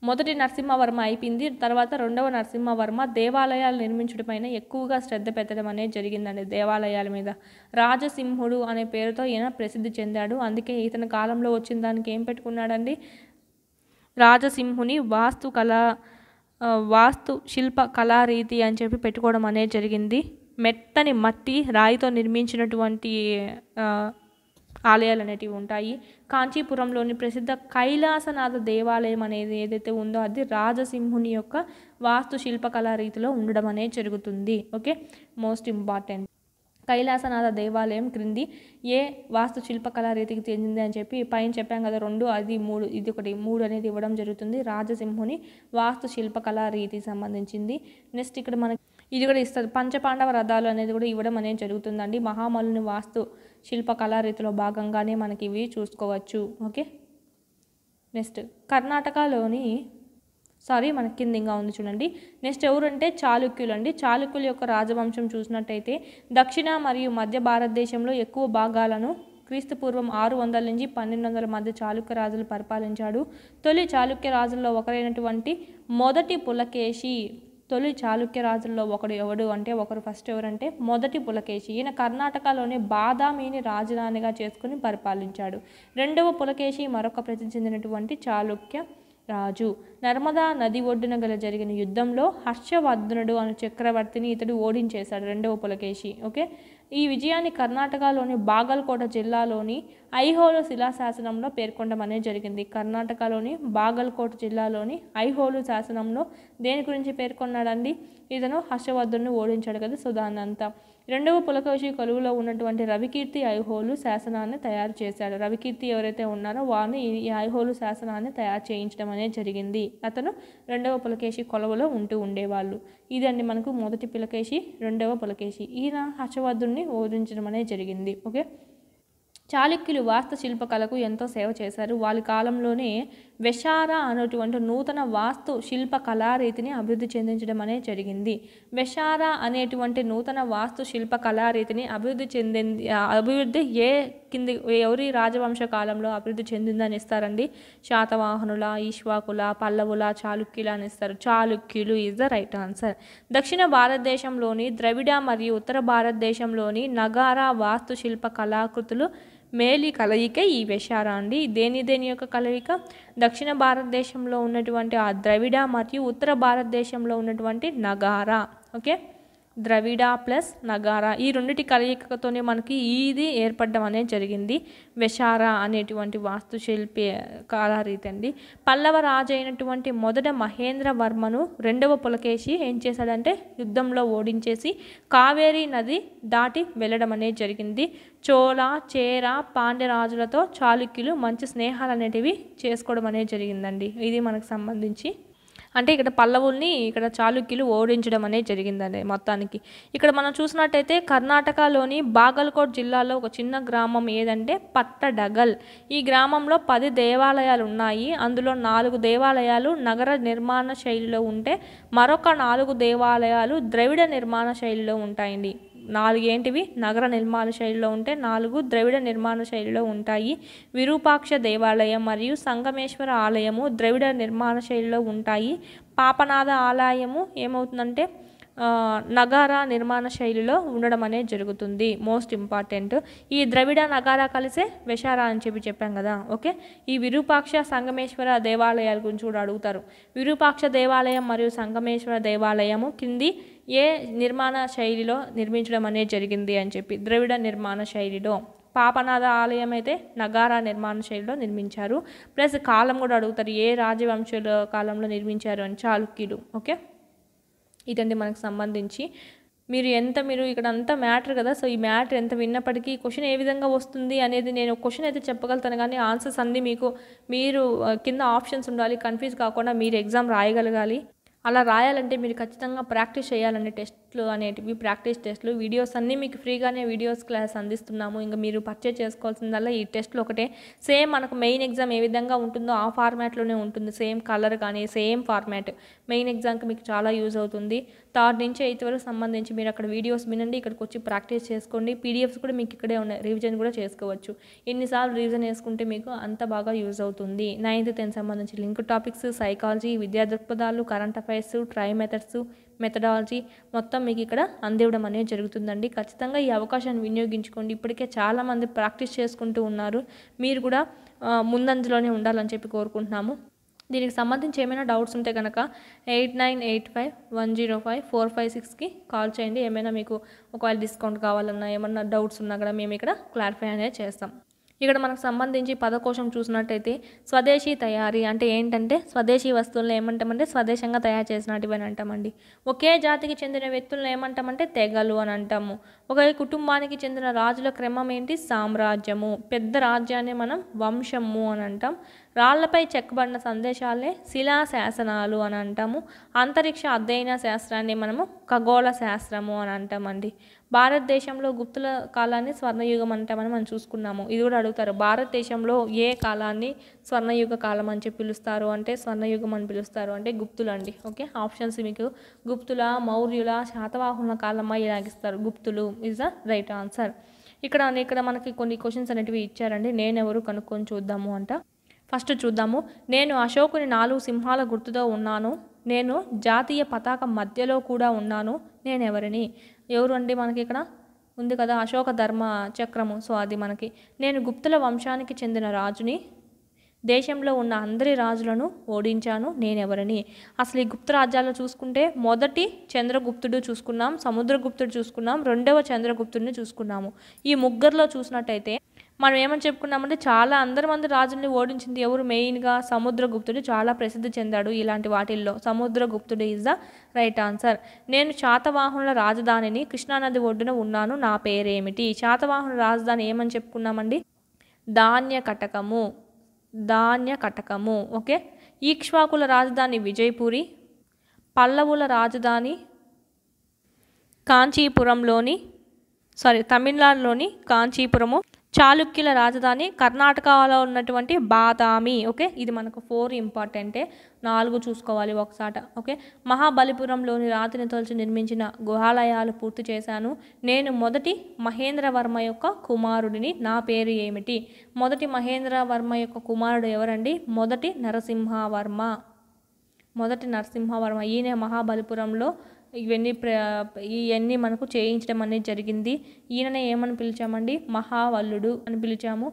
మొదటి నరసింహవర్మ అయిపోయింది తర్వాత రెండవ నరసింహవర్మ దేవాలయాలు నిర్మించడం ఎక్కువగా శ్రద్ధ పెట్టడం అనేది జరిగిందండి దేవాలయాల మీద రాజసింహుడు అనే పేరుతో ఈయన ప్రసిద్ధి చెందాడు అందుకే ఇతని కాలంలో వచ్చిన దానికి ఏం పెట్టుకున్నాడండి రాజసింహుని వాస్తు కళా వాస్తు శిల్ప కళారీతి అని చెప్పి పెట్టుకోవడం అనేది జరిగింది మెత్తని మట్టి రాయితో నిర్మించినటువంటి ఆలయాలు అనేటివి ఉంటాయి కాంచీపురంలోని ప్రసిద్ధ కైలాసనాథ దేవాలయం అనేది ఏదైతే ఉందో అది రాజసింహుని యొక్క వాస్తు శిల్పకళా రీతిలో ఉండడం అనేది జరుగుతుంది ఓకే మోస్ట్ ఇంపార్టెంట్ కైలాసనాథ దేవాలయం క్రింది ఏ వాస్తు శిల్పకళా రీతికి చెందింది అని చెప్పి పైన చెప్పాం కదా రెండు అది మూడు ఇది ఒకటి మూడు అనేది ఇవ్వడం జరుగుతుంది రాజసింహుని వాస్తు శిల్పకళా రీతికి సంబంధించింది నెక్స్ట్ ఇక్కడ మనకి ఇది కూడా ఇస్తారు పంచపాండవ రథాలు అనేది కూడా ఇవ్వడం అనేది జరుగుతుందండి మహామలుని వాస్తు శిల్పకళారీతిలో భాగంగానే మనకి ఇవి చూసుకోవచ్చు ఓకే నెక్స్ట్ కర్ణాటకలోని సారీ మన కిందిగా ఉంది చూడండి నెక్స్ట్ ఎవరంటే చాళుక్యులు అండి చాళుక్యుల యొక్క రాజవంశం చూసినట్టయితే దక్షిణ మరియు మధ్య భారతదేశంలో ఎక్కువ భాగాలను క్రీస్తు పూర్వం ఆరు వందల నుంచి పన్నెండు వందల మధ్య చాళుక్య రాజులు పరిపాలించాడు తొలి చాళుక్య రాజుల్లో ఒకరైనటువంటి మొదటి పులకేశి తొలి చాళుక్య రాజుల్లో ఒకడు ఎవడు అంటే ఒకరు ఫస్ట్ ఎవరంటే మొదటి పులకేశి ఈయన కర్ణాటకలోని బాదామిని రాజధానిగా చేసుకుని పరిపాలించాడు రెండవ పులకేశి మరొక ప్రసిద్ధి చెందినటువంటి చాళుక్య రాజు నర్మదా నది ఒడ్డున గల జరిగిన యుద్ధంలో హర్షవర్ధనుడు అనే చక్రవర్తిని ఇతడు ఓడించేశాడు రెండవ పులకేశి ఓకే ఈ విజయాన్ని కర్ణాటకలోని బాగల్కోట జిల్లాలోని ఐహోలు శిలాశాసనంలో పేర్కొనడం అనేది జరిగింది కర్ణాటకలోని బాగల్కోట జిల్లాలోని ఐహోలు శాసనంలో దేని గురించి పేర్కొన్నాడండి ఇతను హర్షవర్ధుని ఓడించాడు కదా సుధానంత రెండవ పులకవశి కొలువులో ఉన్నటువంటి రవికీర్తి ఐహోలు శాసనాన్ని తయారు చేశాడు రవికీర్తి ఎవరైతే ఉన్నారో వారిని ఈ ఐహోలు శాసనాన్ని తయారు చేయించడం అనేది జరిగింది అతను రెండవ పులకేశి కొలువులో ఉంటూ ఉండేవాళ్ళు ఇదండి మనకు మొదటి పులకేశి రెండవ పులకేశి ఈయన హర్షవర్ధుణ్ణి ఓదించడం అనేది జరిగింది ఓకే చాళుక్యులు వాస్తు శిల్పకళకు ఎంతో సేవ చేశారు వాళ్ళ కాలంలోనే వెషారా అనేటువంటి నూతన వాస్తు శిల్ప కళారీతిని అభివృద్ధి చెందించడం అనేది జరిగింది వెషారా అనేటువంటి నూతన వాస్తు శిల్ప కళారీతిని అభివృద్ధి చెందింది అభివృద్ధి ఏ కింది ఎవరి రాజవంశ కాలంలో అభివృద్ధి చెందిందని ఇస్తారండి శాతవాహనుల ఈశ్వాకుల పల్లవుల చాళుక్యుల అని ఇస్తారు చాళుక్యులు ఈజ్ ద రైట్ ఆన్సర్ దక్షిణ భారతదేశంలోని ద్రవిడ మరియు ఉత్తర భారతదేశంలోని నగారా వాస్తు శిల్ప కళాకృతులు మేలి కలయిక ఈ వేషార అండి దేని దేని యొక్క కలయిక దక్షిణ భారతదేశంలో ఉన్నటువంటి ఆ ద్రవిడ మరియు ఉత్తర భారతదేశంలో ఉన్నటువంటి నగారా ఓకే ద్రవిడ ప్లస్ నగారా ఈ రెండిటి కలయికతోనే మనకి ఇది ఏర్పడడం అనేది జరిగింది వెషార అనేటువంటి వాస్తుశిల్పి కాలారీతి అండి పల్లవ రాజు అయినటువంటి మొదట మహేంద్ర వర్మను రెండవ పులకేసి ఏం చేశాడంటే యుద్ధంలో ఓడించేసి కావేరీ నది దాటి వెళ్ళడం అనేది జరిగింది చోళ చేర పాండ్య రాజులతో చాళుక్యులు మంచి స్నేహాలు అనేటివి చేసుకోవడం అనేది జరిగిందండి ఇది మనకు సంబంధించి అంటే ఇక్కడ పల్లవుల్ని ఇక్కడ చాళుక్యులు ఓడించడం అనేది జరిగిందండి మొత్తానికి ఇక్కడ మనం చూసినట్టయితే కర్ణాటకలోని బాగల్కోట్ జిల్లాలో ఒక చిన్న గ్రామం ఏదంటే పట్టడగల్ ఈ గ్రామంలో పది దేవాలయాలు ఉన్నాయి అందులో నాలుగు దేవాలయాలు నగర నిర్మాణ శైలిలో ఉంటే మరొక నాలుగు దేవాలయాలు ద్రవిడ నిర్మాణ శైలిలో ఉంటాయండి నాలుగు ఏంటివి నగర నిర్మాణ శైలిలో ఉంటే నాలుగు ద్రవిడ నిర్మాణ శైలిలో ఉంటాయి విరూపాక్ష దేవాలయం మరియు సంగమేశ్వర ఆలయము ద్రవిడ నిర్మాణ శైలిలో ఉంటాయి పాపనాథ ఆలయము ఏమవుతుందంటే నగార నిర్మాణ శైలిలో ఉండడం అనేది జరుగుతుంది మోస్ట్ ఇంపార్టెంట్ ఈ ద్రవిడ నగార కలిసే విషారా అని చెప్పి చెప్పాం కదా ఓకే ఈ విరూపాక్ష సంగమేశ్వర దేవాలయాల గురించి కూడా అడుగుతారు విరూపాక్ష దేవాలయం మరియు సంగమేశ్వర దేవాలయము కింది ఏ నిర్మాణ శైలిలో నిర్మించడం అనేది జరిగింది అని చెప్పి ద్రవిడ నిర్మాణ శైలిలో పాపనాథ ఆలయం అయితే నగారా నిర్మాణ శైలిలో నిర్మించారు ప్లస్ కాలం కూడా అడుగుతారు ఏ రాజవంశుల కాలంలో నిర్మించారు అని చాళుక్యులు ఓకే ఇదండి మనకు సంబంధించి మీరు ఎంత మీరు ఇక్కడ అంతా మ్యాటర్ కదా సో ఈ మ్యాటర్ ఎంత విన్నప్పటికీ క్వశ్చన్ ఏ విధంగా వస్తుంది అనేది నేను క్వశ్చన్ అయితే చెప్పగలుగుతాను కానీ ఆన్సర్స్ అన్నీ మీకు మీరు కింద ఆప్షన్స్ ఉండాలి కన్ఫ్యూజ్ కాకుండా మీరు ఎగ్జామ్ రాయగలగాలి అలా రాయాలంటే మీరు ఖచ్చితంగా ప్రాక్టీస్ చేయాలండి టెస్ట్లు అనేటివి ప్రాక్టీస్ టెస్ట్లు వీడియోస్ అన్నీ మీకు ఫ్రీగానే వీడియోస్ క్లాస్ అందిస్తున్నాము ఇంకా మీరు పర్చేజ్ చేసుకోవాల్సిందల్లా ఈ టెస్ట్లు ఒకటే సేమ్ మనకు మెయిన్ ఎగ్జామ్ ఏ విధంగా ఉంటుందో ఆ ఫార్మాట్లోనే ఉంటుంది సేమ్ కలర్ కానీ సేమ్ ఫార్మాట్ మెయిన్ ఎగ్జామ్కి మీకు చాలా యూజ్ అవుతుంది థర్డ్ నుంచి ఎయిత్ వరకు సంబంధించి మీరు అక్కడ వీడియోస్ వినండి ఇక్కడికి వచ్చి ప్రాక్టీస్ చేసుకోండి పీడిఎఫ్స్ కూడా మీకు ఇక్కడే ఉన్నాయి రివిజన్ కూడా చేసుకోవచ్చు ఎన్నిసార్లు రివిజన్ చేసుకుంటే మీకు అంత బాగా యూజ్ అవుతుంది నైన్త్ టెన్త్ సంబంధించి లింక్ టాపిక్స్ సైకాలజీ విద్యా దృక్పథాలు కరెంట్ అఫైర్స్ ట్రై మెథడ్స్ మెథడాలజీ మొత్తం మీకు ఇక్కడ అందివ్వడం అనేది జరుగుతుందండి ఖచ్చితంగా ఈ అవకాశాన్ని వినియోగించుకోండి ఇప్పటికే చాలామంది ప్రాక్టీస్ చేసుకుంటూ ఉన్నారు మీరు కూడా ముందంజలోనే ఉండాలని చెప్పి కోరుకుంటున్నాము దీనికి సంబంధించి ఏమైనా డౌట్స్ ఉంటే కనుక eight nine eight five one zero five four five సిక్స్కి కాల్ చేయండి ఏమైనా మీకు ఒకవేళ డిస్కౌంట్ కావాలన్నా ఏమన్నా డౌట్స్ ఉన్నా కూడా మేము ఇక్కడ క్లారిఫై అనేది చేస్తాం ఇక్కడ మనకు సంబంధించి పదకోశం చూసినట్టయితే స్వదేశీ తయారీ అంటే ఏంటంటే స్వదేశీ వస్తువులను ఏమంటామంటే స్వదేశంగా తయారు అని అంటామండి ఒకే జాతికి చెందిన వ్యక్తులను ఏమంటామంటే తెగలు అని అంటాము ఒక కుటుంబానికి చెందిన రాజుల క్రమం ఏంటి సామ్రాజ్యము పెద్ద రాజ్యాన్ని మనం వంశము అని అంటాం రాళ్లపై చెక్కబడిన సందేశాలే శిలా శాసనాలు అని అంటాము అంతరిక్ష అధ్యయన శాస్త్రాన్ని మనము ఖగోళ శాస్త్రము అని అంటామండి భారతదేశంలో గుప్తుల కాలాన్ని స్వర్ణయుగం అంటామని మనం చూసుకున్నాము ఇది కూడా అడుగుతారు భారతదేశంలో ఏ కాలాన్ని స్వర్ణయుగ కాలం అని చెప్పి పిలుస్తారు అంటే స్వర్ణయుగం అని పిలుస్తారు అంటే గుప్తులు అండి ఓకే ఆప్షన్స్ మీకు గుప్తుల మౌర్యుల శాతవాహనుల కాలమా ఇలాగిస్తారు గుప్తులు ఇస్ ద రైట్ ఆన్సర్ ఇక్కడ ఇక్కడ మనకి కొన్ని క్వశ్చన్స్ అనేటివి ఇచ్చారండి నేనెవరు కనుక్కొని చూద్దాము అంట ఫస్ట్ చూద్దాము నేను అశోకుని నాలుగు సింహాల గుర్తుతో ఉన్నాను నేను జాతీయ పతాకం మధ్యలో కూడా ఉన్నాను నేనెవరిని ఎవరు అండి మనకి ఇక్కడ ఉంది కదా అశోక ధర్మ చక్రము సో అది మనకి నేను గుప్తుల వంశానికి చెందిన రాజుని దేశంలో ఉన్న అందరి రాజులను ఓడించాను నేనెవరని అసలు ఈ గుప్త రాజ్యాలను చూసుకుంటే మొదటి చంద్రగుప్తుడు చూసుకున్నాం సముద్రగుప్తుడు చూసుకున్నాం రెండవ చంద్రగుప్తుడిని చూసుకున్నాము ఈ ముగ్గురులో చూసినట్టయితే మనం ఏమని చెప్పుకున్నామంటే చాలా అందరి మంది రాజుల్ని ఓడించింది ఎవరు మెయిన్గా సముద్రగుప్తుడు చాలా ప్రసిద్ధి చెందాడు ఇలాంటి వాటిల్లో Samudraguptudu is the right answer నేను శాతవాహనుల రాజధానిని కృష్ణానది ఒడ్డున ఉన్నాను నా పేరేమిటి శాతవాహనుల రాజధాని ఏమని చెప్పుకున్నామండి ధాన్య కటకము ధాన్య కటకము ఓకే ఈక్ష్వాకుల రాజధాని విజయపురి పల్లవుల రాజధాని కాంచీపురంలోని సారీ తమిళనాడులోని కాంచీపురము చాళుక్యుల రాజధాని కర్ణాటకలో ఉన్నటువంటి బాదామి ఓకే ఇది మనకు ఫోర్ ఇంపార్టెంటే నాలుగు చూసుకోవాలి ఒకసాట ఓకే మహాబలిపురంలోని రాతిని తొలిచి నిర్మించిన గుహాలయాలు పూర్తి చేశాను నేను మొదటి మహేంద్రవర్మ యొక్క కుమారుడిని నా పేరు ఏమిటి మొదటి మహేంద్రవర్మ యొక్క కుమారుడు ఎవరండి మొదటి నరసింహవర్మ మొదటి నరసింహవర్మ ఈయన మహాబలిపురంలో ఇవన్నీ ప్ర ఇవన్నీ మనకు చేయించడం అనేది జరిగింది ఈయనని ఏమని పిలిచామండి మహావల్లుడు అని పిలిచాము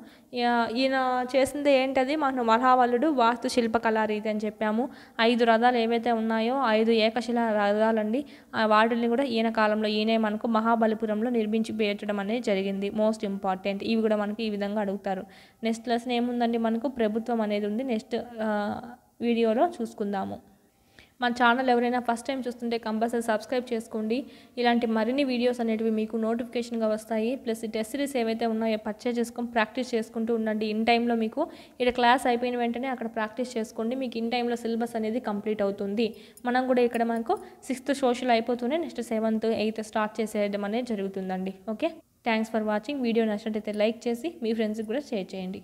ఈయన చేసింది ఏంటది మన మహావల్లుడు వాస్తు శిల్పకళారీతి అని చెప్పాము ఐదు రథాలు ఏవైతే ఉన్నాయో ఐదు ఏకశిల రథాలండి వాటిని కూడా ఈయన కాలంలో ఈయనే మనకు మహాబలిపురంలో నిర్మించి పెట్టడం అనేది జరిగింది మోస్ట్ ఇంపార్టెంట్ ఇవి కూడా మనకి ఈ విధంగా అడుగుతారు నెక్స్ట్ లెసన్ ఏముందండి మనకు ప్రభుత్వం అనేది ఉంది నెక్స్ట్ వీడియోలో చూసుకుందాము మన ఛానల్ ఎవరైనా ఫస్ట్ టైం చూస్తుంటే కంపల్సరీ సబ్స్క్రైబ్ చేసుకోండి ఇలాంటి మరిన్ని వీడియోస్ అనేటివి మీకు నోటిఫికేషన్గా వస్తాయి ప్లస్ ఈ టెస్ట్ సిరీస్ ఏవైతే ఉన్నాయో పర్చేజ్ చేసుకొని ప్రాక్టీస్ చేసుకుంటూ ఉండండి ఇన్ టైంలో మీకు ఇక్కడ క్లాస్ అయిపోయిన వెంటనే అక్కడ ప్రాక్టీస్ చేసుకోండి మీకు ఇన్ టైంలో సిలబస్ అనేది కంప్లీట్ అవుతుంది మనం కూడా ఇక్కడ మనకు సిక్స్త్ సోషల్ అయిపోతూనే నెక్స్ట్ సెవెంత్ ఎయిత్ స్టార్ట్ చేసేయడం అనేది జరుగుతుందండి okay thanks for watching video నచ్చినట్టయితే లైక్ చేసి మీ ఫ్రెండ్స్కి కూడా షేర్ చేయండి